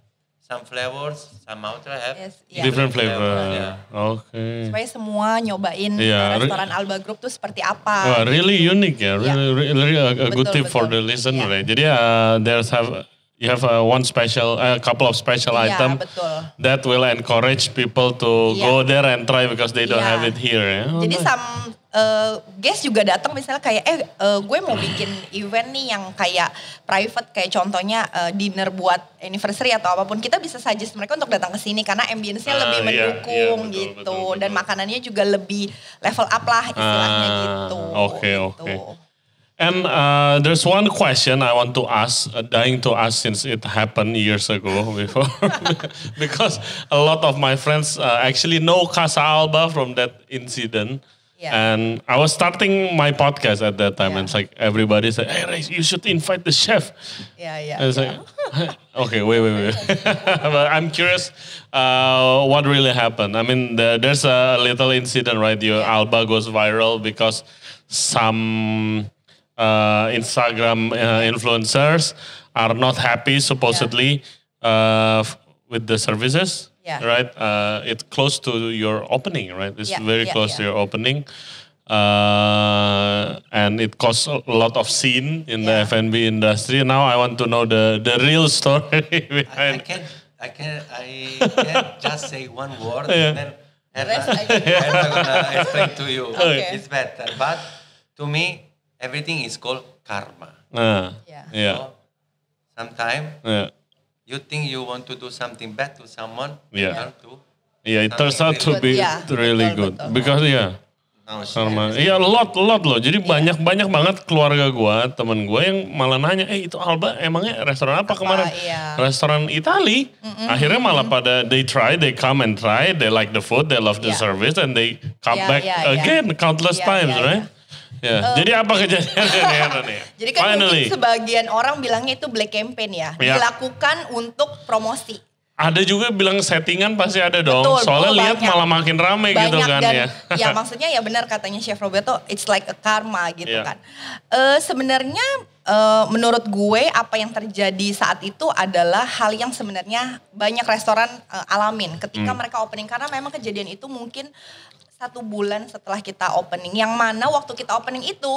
some flavors, some outer have eh? yes, yeah. different iya. flavor. Yeah. Oke. Okay. Supaya semua nyobain yeah. Iya, restoran Alba Group tuh seperti apa. Wah, really unique ya. Yeah. Really, really, really a, a betul, good tip betul. for the listener. Yeah. Jadi uh, there's have you have a uh, one special a uh, couple of special yeah, item betul. that will encourage people to yeah. go there and try because they don't yeah. have it here ya. Oh, Jadi nice. some uh, guest juga datang misalnya kayak eh uh, gue mau bikin event nih yang kayak private kayak contohnya uh, dinner buat anniversary atau apapun kita bisa suggest mereka untuk datang ke sini karena ambience-nya uh, lebih mendukung iya, iya, betul, gitu betul, betul, betul. dan makanannya juga lebih level up lah istilahnya uh, gitu. Oke okay, gitu. oke. Okay. And uh, there's one question I want to ask, uh, dying to ask since it happened years ago before, because a lot of my friends uh, actually know Casa Alba from that incident. Yeah. And I was starting my podcast at that time, yeah. and it's like everybody said, "Hey, Ray, you should invite the chef." Yeah, yeah. And I was yeah. like, "Okay, wait, wait, wait." but I'm curious, uh, what really happened? I mean, the, there's a little incident, right? Your yeah. Alba goes viral because some uh, Instagram uh, influencers are not happy, supposedly, uh, with the services yeah. right? Uh, it's close to your opening, right? It's yeah, very yeah, close to your opening. Uh, and it costs a lot of scene in the F&B industry. Now I want to know the, the real story behind. I, I can, I can, I can just say one word and then I'm gonna explain to you. Okay. It's better. But to me, everything is called karma. Uh, yeah. yeah. So, sometimes yeah you think you want to do something bad to someone, yeah. To yeah, it turns out to be yeah, really yeah. good betul. because yeah. Karma. No, iya lot lot loh. Jadi yeah. banyak banyak banget keluarga gue, temen gue yang malah nanya, eh itu Alba emangnya restoran apa, apa kemarin? Iya. Restoran Itali. Mm -mm. Akhirnya malah pada they try, they come and try, they like the food, they love the yeah. service, and they come yeah, back yeah, iya. again countless iya, times, iya, right? Yeah. Ya, uh, Jadi apa kejadiannya Jadi kan Finally. mungkin sebagian orang bilangnya itu black campaign ya. Yeah. Dilakukan untuk promosi. Ada juga bilang settingan pasti ada dong. Betul, Soalnya lihat malah makin ramai gitu kan dan, ya. ya maksudnya ya benar katanya Chef Roberto, it's like a karma gitu yeah. kan. Uh, Sebenarnya uh, menurut gue apa yang terjadi saat itu adalah hal yang sebenarnya banyak restoran uh, alamin ketika hmm. mereka opening karena memang kejadian itu mungkin satu bulan setelah kita opening yang mana waktu kita opening itu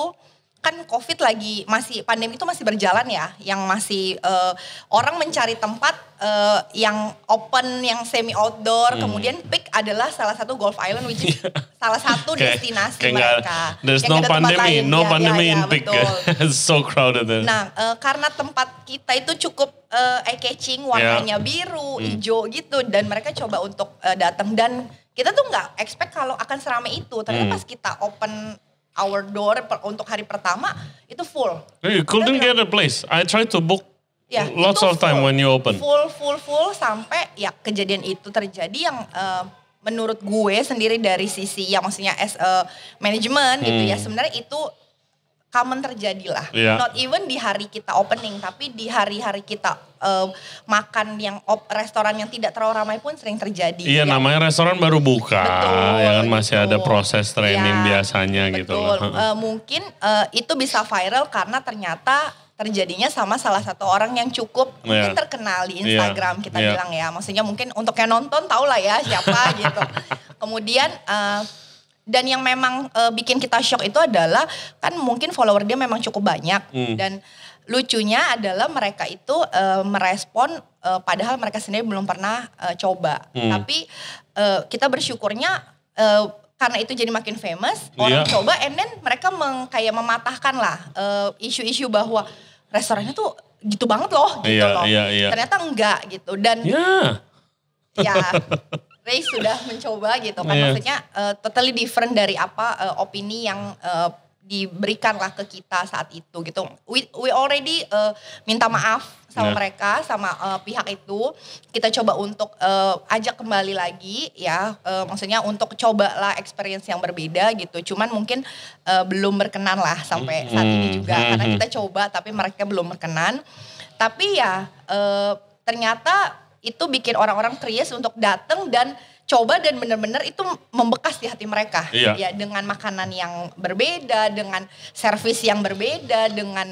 kan covid lagi masih pandemi itu masih berjalan ya yang masih uh, orang mencari tempat uh, yang open yang semi outdoor hmm. Kemudian pick adalah salah satu golf island which is iya. salah satu destinasi kayak, mereka there's yang no pandemi no ya, pandemi ya, ya, pick so crowded Then. nah uh, karena tempat kita itu cukup uh, eye catching warnanya yeah. biru hmm. hijau gitu dan mereka coba untuk uh, datang dan kita tuh nggak expect kalau akan seramai itu ternyata hmm. pas kita open our door per, untuk hari pertama itu full you couldn't kita, get a place I try to book Ya, Lots of full, time when you open. Full, full, full sampai ya kejadian itu terjadi yang uh, menurut gue sendiri dari sisi ya maksudnya as a management hmm. gitu ya hmm. sebenarnya itu common terjadilah. Yeah. Not even di hari kita opening, tapi di hari-hari kita uh, makan yang op, restoran yang tidak terlalu ramai pun sering terjadi. Iya, ya. namanya restoran baru buka, betul, ya kan masih betul. ada proses training yeah, biasanya gitu betul. gitu. Betul. Uh, mungkin uh, itu bisa viral karena ternyata terjadinya sama salah satu orang yang cukup yeah. mungkin iya. terkenal di Instagram yeah. kita yeah. bilang ya. Maksudnya mungkin untuk yang nonton tau lah ya siapa gitu. Kemudian uh, dan yang memang uh, bikin kita shock itu adalah kan mungkin follower dia memang cukup banyak hmm. dan lucunya adalah mereka itu uh, merespon uh, padahal mereka sendiri belum pernah uh, coba hmm. tapi uh, kita bersyukurnya uh, karena itu jadi makin famous iya. orang yeah. coba and then mereka meng, kayak mematahkan lah isu-isu bahwa restorannya tuh gitu banget loh gitu yeah, loh yeah, yeah. ternyata enggak gitu dan yeah. ya Ray sudah mencoba gitu kan yeah. maksudnya uh, totally different dari apa uh, opini yang uh, eh, lah ke kita saat itu gitu. We we already uh, minta maaf sama yeah. mereka sama uh, pihak itu. Kita coba untuk uh, ajak kembali lagi ya. Uh, maksudnya untuk cobalah experience yang berbeda gitu. Cuman mungkin uh, belum berkenan lah sampai saat ini juga mm -hmm. karena kita coba tapi mereka belum berkenan. Tapi ya uh, ternyata itu bikin orang-orang curious untuk datang dan coba dan benar-benar itu membekas di hati mereka. Iya. Ya, dengan makanan yang berbeda, dengan servis yang berbeda, dengan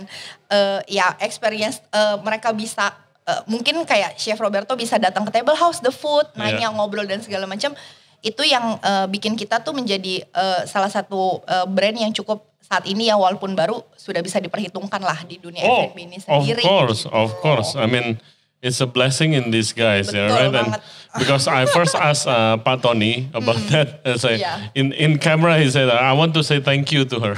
uh, ya experience uh, mereka bisa uh, mungkin kayak Chef Roberto bisa datang ke table house the food, iya. nanya ngobrol dan segala macam. Itu yang uh, bikin kita tuh menjadi uh, salah satu uh, brand yang cukup saat ini ya walaupun baru sudah bisa diperhitungkan lah di dunia oh, F&B ini sendiri. Of gitu. course, of course. I mean it's a blessing in disguise, guys, yeah, right? And because I first asked uh, Pak Tony about mm. that, and say yeah. in in camera he said, "I want to say thank you to her,"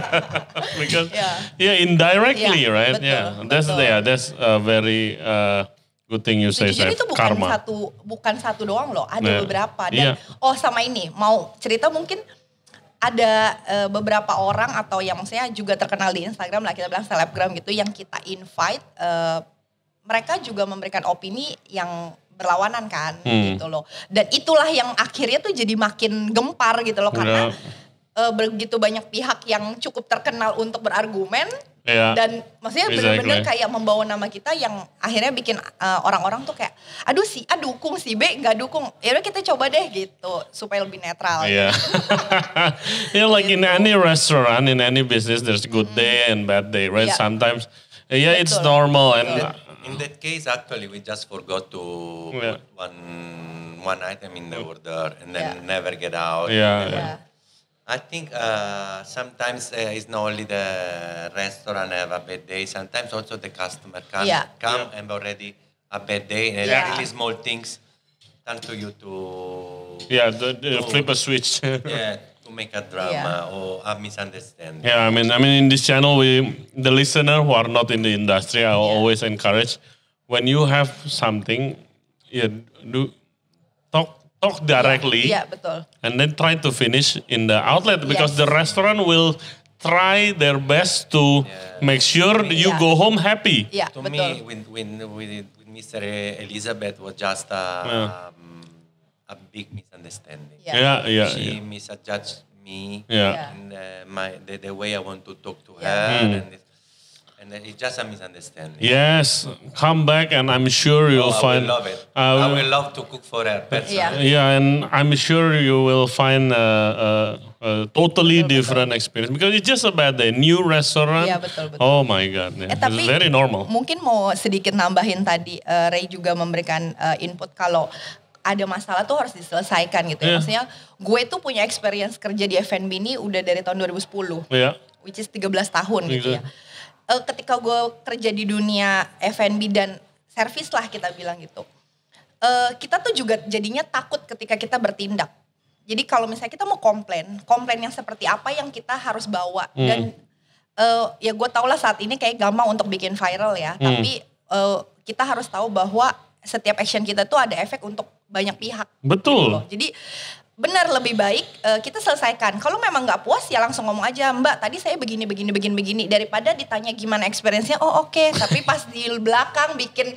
because yeah. yeah, indirectly, yeah, right? Betul, yeah, that's betul. yeah, that's a very uh, good thing you say. Jadi itu bukan karma. satu bukan satu doang loh, ada yeah. beberapa. Dan yeah. oh sama ini mau cerita mungkin ada e, beberapa orang atau yang maksudnya juga terkenal di Instagram lah kita bilang selebgram gitu yang kita invite. e, mereka juga memberikan opini yang berlawanan kan hmm. gitu loh. Dan itulah yang akhirnya tuh jadi makin gempar gitu loh karena e, begitu banyak pihak yang cukup terkenal untuk berargumen yeah. dan maksudnya exactly. benar-benar kayak membawa nama kita yang akhirnya bikin eh, orang-orang uh, tuh kayak aduh si A dukung si B nggak dukung ya kita coba deh gitu supaya lebih netral. Iya. Yeah. you like in gitu. any restaurant in any business there's good day and bad day right yeah. sometimes yeah it's normal and In that case, actually, we just forgot to yeah. put one one item in the mm. order and then yeah. never get out. Yeah. yeah. I think uh, sometimes uh, it's not only the restaurant have a bad day. Sometimes also the customer can come and already a bad day and really small things turn to you to yeah the, the flip a switch. yeah make a drama yeah. or a misunderstanding. Yeah, I mean, I mean, in this channel, we the listener who are not in the industry, I yeah. always encourage when you have something, yeah, do talk talk directly. Yeah, yeah betul. And then try to finish in the outlet because yes. the restaurant will try their best to yeah. make sure you yeah. go home happy. Yeah, to betul. me, when when with, with Mr. Elizabeth was just a, yeah. um, a big misunderstanding. Yeah, yeah, yeah. She misjudged me yeah. and uh, my the, the, way I want to talk to her. Mm. And, and it's just a misunderstanding. Yes, come back and I'm sure you'll oh, find. I will love it. Uh, I will love to cook for her. Personally. Yeah. yeah, and I'm sure you will find a, a, a totally betul, different betul. experience because it's just a bad day. New restaurant. Yeah, betul, betul. Oh my God, yeah. eh, it's very normal. Mungkin mau sedikit nambahin tadi, uh, Ray juga memberikan uh, input kalau ada masalah tuh harus diselesaikan gitu ya. Yeah. Maksudnya gue tuh punya experience kerja di F&B ini udah dari tahun 2010. Yeah. Iya. Which is 13 tahun yeah. Gitu, gitu ya. Uh, ketika gue kerja di dunia F&B dan service lah kita bilang gitu. Uh, kita tuh juga jadinya takut ketika kita bertindak. Jadi kalau misalnya kita mau komplain, komplain yang seperti apa yang kita harus bawa. Hmm. Dan uh, ya gue tau lah saat ini kayak gampang untuk bikin viral ya. Hmm. Tapi uh, kita harus tahu bahwa setiap action kita tuh ada efek untuk banyak pihak. Betul. Gitu Jadi benar lebih baik uh, kita selesaikan. Kalau memang nggak puas ya langsung ngomong aja, Mbak. Tadi saya begini begini begini begini daripada ditanya gimana experience-nya. Oh oke, okay. tapi pas di belakang bikin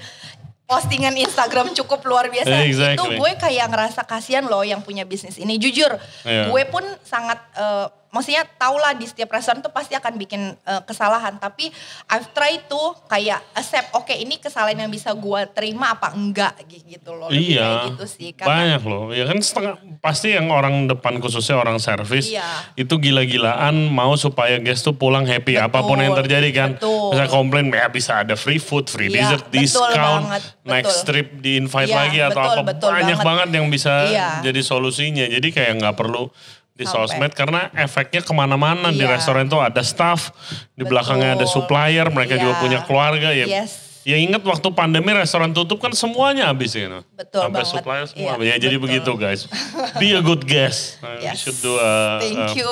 postingan Instagram cukup luar biasa. Exactly. Itu gue kayak ngerasa kasihan loh yang punya bisnis ini. Jujur, yeah. gue pun sangat uh, maksudnya taulah di setiap restoran tuh pasti akan bikin uh, kesalahan tapi I've tried to kayak accept oke okay, ini kesalahan yang bisa gue terima apa enggak gitu loh iya kayak gitu sih karena, banyak loh ya kan setengah pasti yang orang depan khususnya orang servis iya. itu gila-gilaan mau supaya guest tuh pulang happy betul, apapun yang terjadi kan betul. bisa komplain ya bisa ada free food free iya, dessert discount banget, next trip di invite iya, lagi atau betul, apa betul banyak banget. banget yang bisa iya. jadi solusinya jadi kayak nggak perlu di Sampai. sosmed karena efeknya kemana-mana yeah. di iya. restoran itu ada staff di Betul. belakangnya ada supplier mereka yeah. juga iya. punya keluarga ya yes. ya ingat waktu pandemi restoran tutup kan semuanya habis ya you know? Betul sampai supplier semua yeah. ya betul. jadi begitu guys be a good guest uh, yes. you should do a, uh, thank uh, you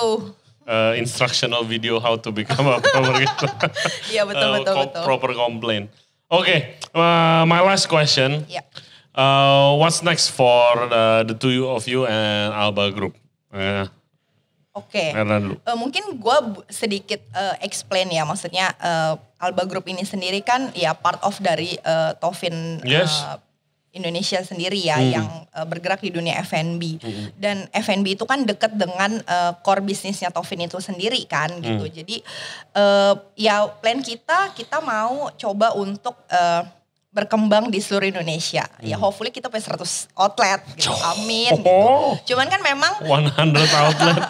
uh, instructional video how to become a proper gitu. Iya betul uh, betul co- betul. Proper complaint. Oke, okay, uh, my last question. Yeah. Uh, what's next for the, the two of you and Alba Group? Uh, Oke. Okay. Uh, eh, mungkin gue sedikit uh, explain ya, maksudnya uh, Alba Group ini sendiri kan ya part of dari uh, Tovin yes. uh, Indonesia sendiri ya hmm. yang uh, bergerak di dunia F&B. Hmm. Dan F&B itu kan deket dengan uh, core bisnisnya Tovin itu sendiri kan gitu. Hmm. Jadi uh, ya plan kita kita mau coba untuk uh, berkembang di seluruh Indonesia. Ya, hmm. Ya hopefully kita punya 100 outlet gitu. Amin gitu. Cuman kan memang 100 outlet.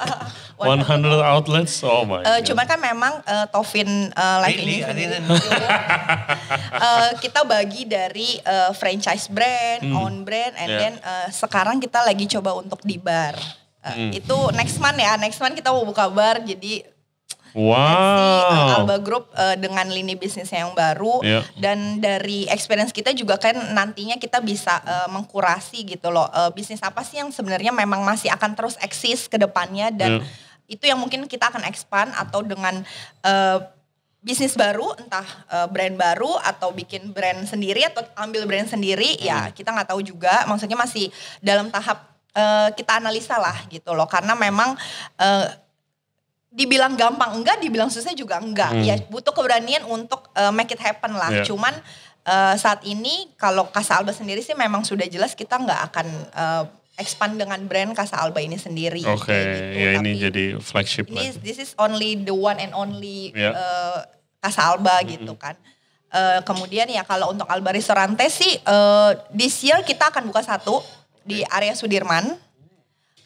100 outlets, oh my uh, Cuman kan memang uh, Tovin uh, eh, lagi really? ini. uh, kita bagi dari uh, franchise brand, hmm. own brand, and yeah. then uh, sekarang kita lagi coba untuk di bar. Uh, hmm. Itu next month ya, next month kita mau buka bar jadi Wow. Dan si Alba Group uh, dengan lini bisnisnya yang baru yeah. dan dari experience kita juga kan nantinya kita bisa uh, mengkurasi gitu loh uh, bisnis apa sih yang sebenarnya memang masih akan terus eksis ke depannya dan yeah. itu yang mungkin kita akan expand atau dengan uh, bisnis baru entah uh, brand baru atau bikin brand sendiri atau ambil brand sendiri hmm. ya kita nggak tahu juga maksudnya masih dalam tahap uh, kita analisa lah gitu loh karena memang uh, dibilang gampang enggak, dibilang susah juga enggak. Hmm. Ya butuh keberanian untuk uh, make it happen lah. Yeah. Cuman uh, saat ini kalau Kasa Alba sendiri sih memang sudah jelas kita nggak akan uh, expand dengan brand Kasa Alba ini sendiri. Oke, okay. gitu. ya ini jadi flagship. Ini this is only the one and only yeah. uh, Casa Alba mm -hmm. gitu kan. Uh, kemudian ya kalau untuk Alba Restorante sih uh, this year kita akan buka satu di area Sudirman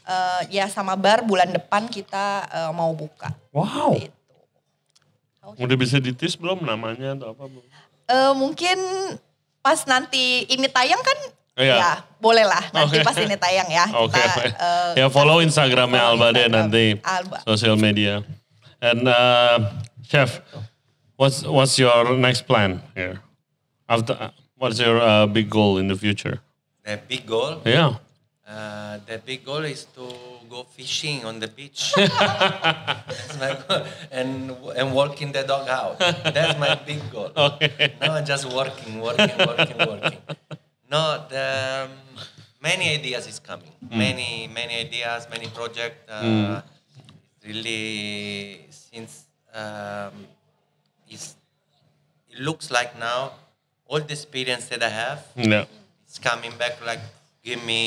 uh, ya sama bar bulan depan kita uh, mau buka. Wow. Okay. Gitu. Udah bisa ditis belum namanya atau apa belum? Uh, mungkin pas nanti ini tayang kan oh, iya. ya boleh lah nanti okay. pas ini tayang ya. Oke. Okay. Kita, uh, ya follow Instagramnya Alba deh nanti. Alba. Social media. And uh, chef, what's what's your next plan here? After uh, what's your uh, big goal in the future? The big goal? Yeah. Uh, the big goal is to go fishing on the beach. That's my goal. And, and walking the dog out. That's my big goal. Okay. Now I'm just working, working, working, working. No, the, um, many ideas is coming. Mm. Many, many ideas, many projects. Uh, mm. Really, since um, it looks like now, all the experience that I have, no. it's coming back like give me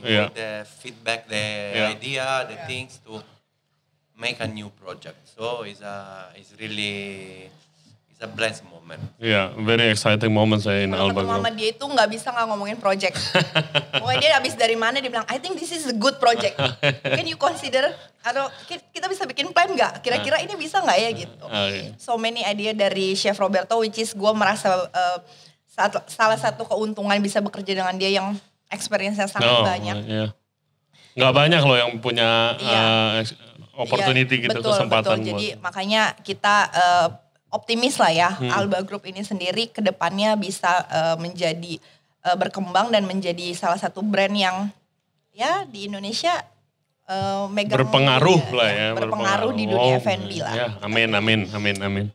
yeah. the feedback, the yeah. idea, the yeah. things to make a new project. So it's a it's really it's a blessed moment. Yeah, very exciting moment saya in Alba Mama dia itu nggak bisa nggak ngomongin project. Pokoknya dia habis dari mana dia bilang, I think this is a good project. Can you consider atau kita bisa bikin plan nggak? Kira-kira ini bisa nggak ya gitu. Okay. Ah, iya. So many idea dari Chef Roberto, which is gue merasa uh, salah satu keuntungan bisa bekerja dengan dia yang experience yang sangat oh, banyak. Iya. Nggak banyak loh yang punya iya. uh, opportunity gitu, iya, gitu betul, kesempatan. Betul. Jadi buat. makanya kita uh, optimis lah ya hmm. Alba Group ini sendiri ke depannya bisa uh, menjadi uh, berkembang dan menjadi salah satu brand yang ya di Indonesia uh, berpengaruh ya, lah iya, ya, berpengaruh, berpengaruh di dunia oh, F&B lah. Ya, amin, amin, amin, amin.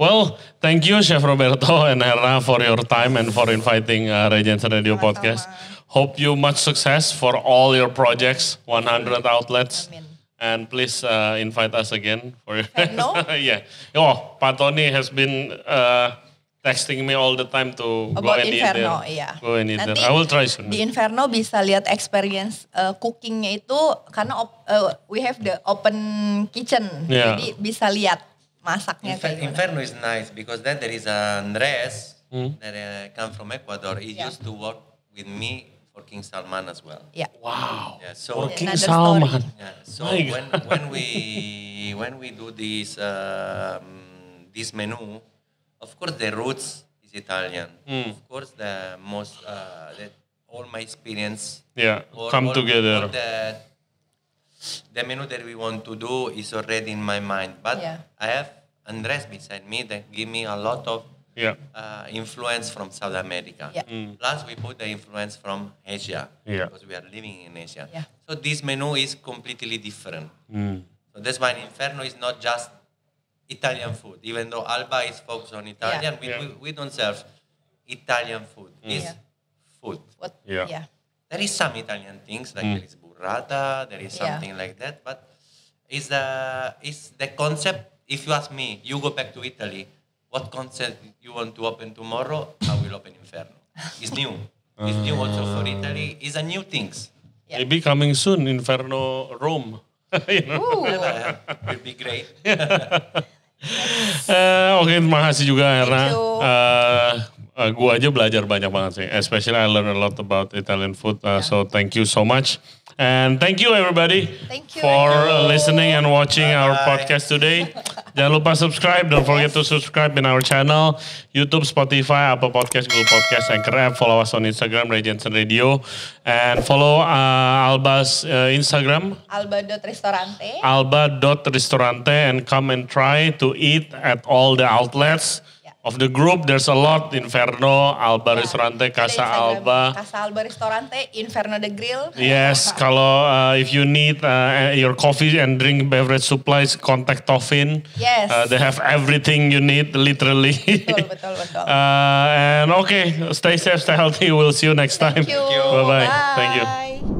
Well, thank you Chef Roberto and Hera for your time and for inviting uh, Radio Sama -sama. Podcast. Hope you much success for all your projects, 100 outlets. Amin. And please uh, invite us again for your. No? yeah. Oh, Pak Tony has been uh, texting me all the time to About go and Inferno, eat there. Yeah. Go and eat Nanti, there. I will try soon. Di Inferno bisa lihat experience uh, cookingnya itu karena op, uh, we have the open kitchen, yeah. jadi bisa lihat masaknya. Infer Inferno is nice because then there is a Andres hmm? that uh, come from Ecuador. He yeah. used to work with me King Salman as well. Yeah. Wow. Yeah. So King Salman. Yeah. So when when we when we do this um, this menu, of course the roots is Italian. Mm. Of course the most uh, the, all my experience. Yeah. come all together. The, the menu that we want to do is already in my mind, but yeah. I have Andres beside me that give me a lot of yeah. uh, influence from South America. Yeah. Mm. Plus, we put the influence from Asia yeah. because we are living in Asia. Yeah. So this menu is completely different. Mm. So that's why Inferno is not just Italian food. Even though Alba is focused on Italian, we, we, we, don't serve Italian food. Mm. It's food. What? Yeah. yeah. There is some Italian things like mm. there is burrata, there is something like that, but is the, it's the concept. If you ask me, you go back to Italy, what concert you want to open tomorrow, I will open Inferno. It's new. It's new also for Italy. It's a new things. Yeah. Maybe coming soon, Inferno Rome. you will be great. uh, Oke, okay, terima kasih juga Erna. Uh, uh, gua aja belajar banyak banget sih. Especially I learn a lot about Italian food. Uh, yeah. So thank you so much. And thank you everybody thank you, for you. listening and watching Bye. our podcast today. Jangan lupa subscribe. Don't forget to subscribe in our channel, YouTube, Spotify, Apple Podcast, Google Podcast, and app. Follow us on Instagram, Regents Radio. And follow uh, Alba's uh, Instagram. Alba.restorante. Alba.restorante. And come and try to eat at all the outlets of the group there's a lot Inferno, Alba yeah. Ya, Casa Alba. Casa Alba Ristorante, Inferno the Grill. Yes, kalau uh, if you need uh, your coffee and drink beverage supplies, contact Tofin. Yes. Uh, they have everything you need literally. betul, betul, betul. uh, and okay, stay safe, stay healthy. We'll see you next time. Thank you. Bye-bye. Bye. Thank you.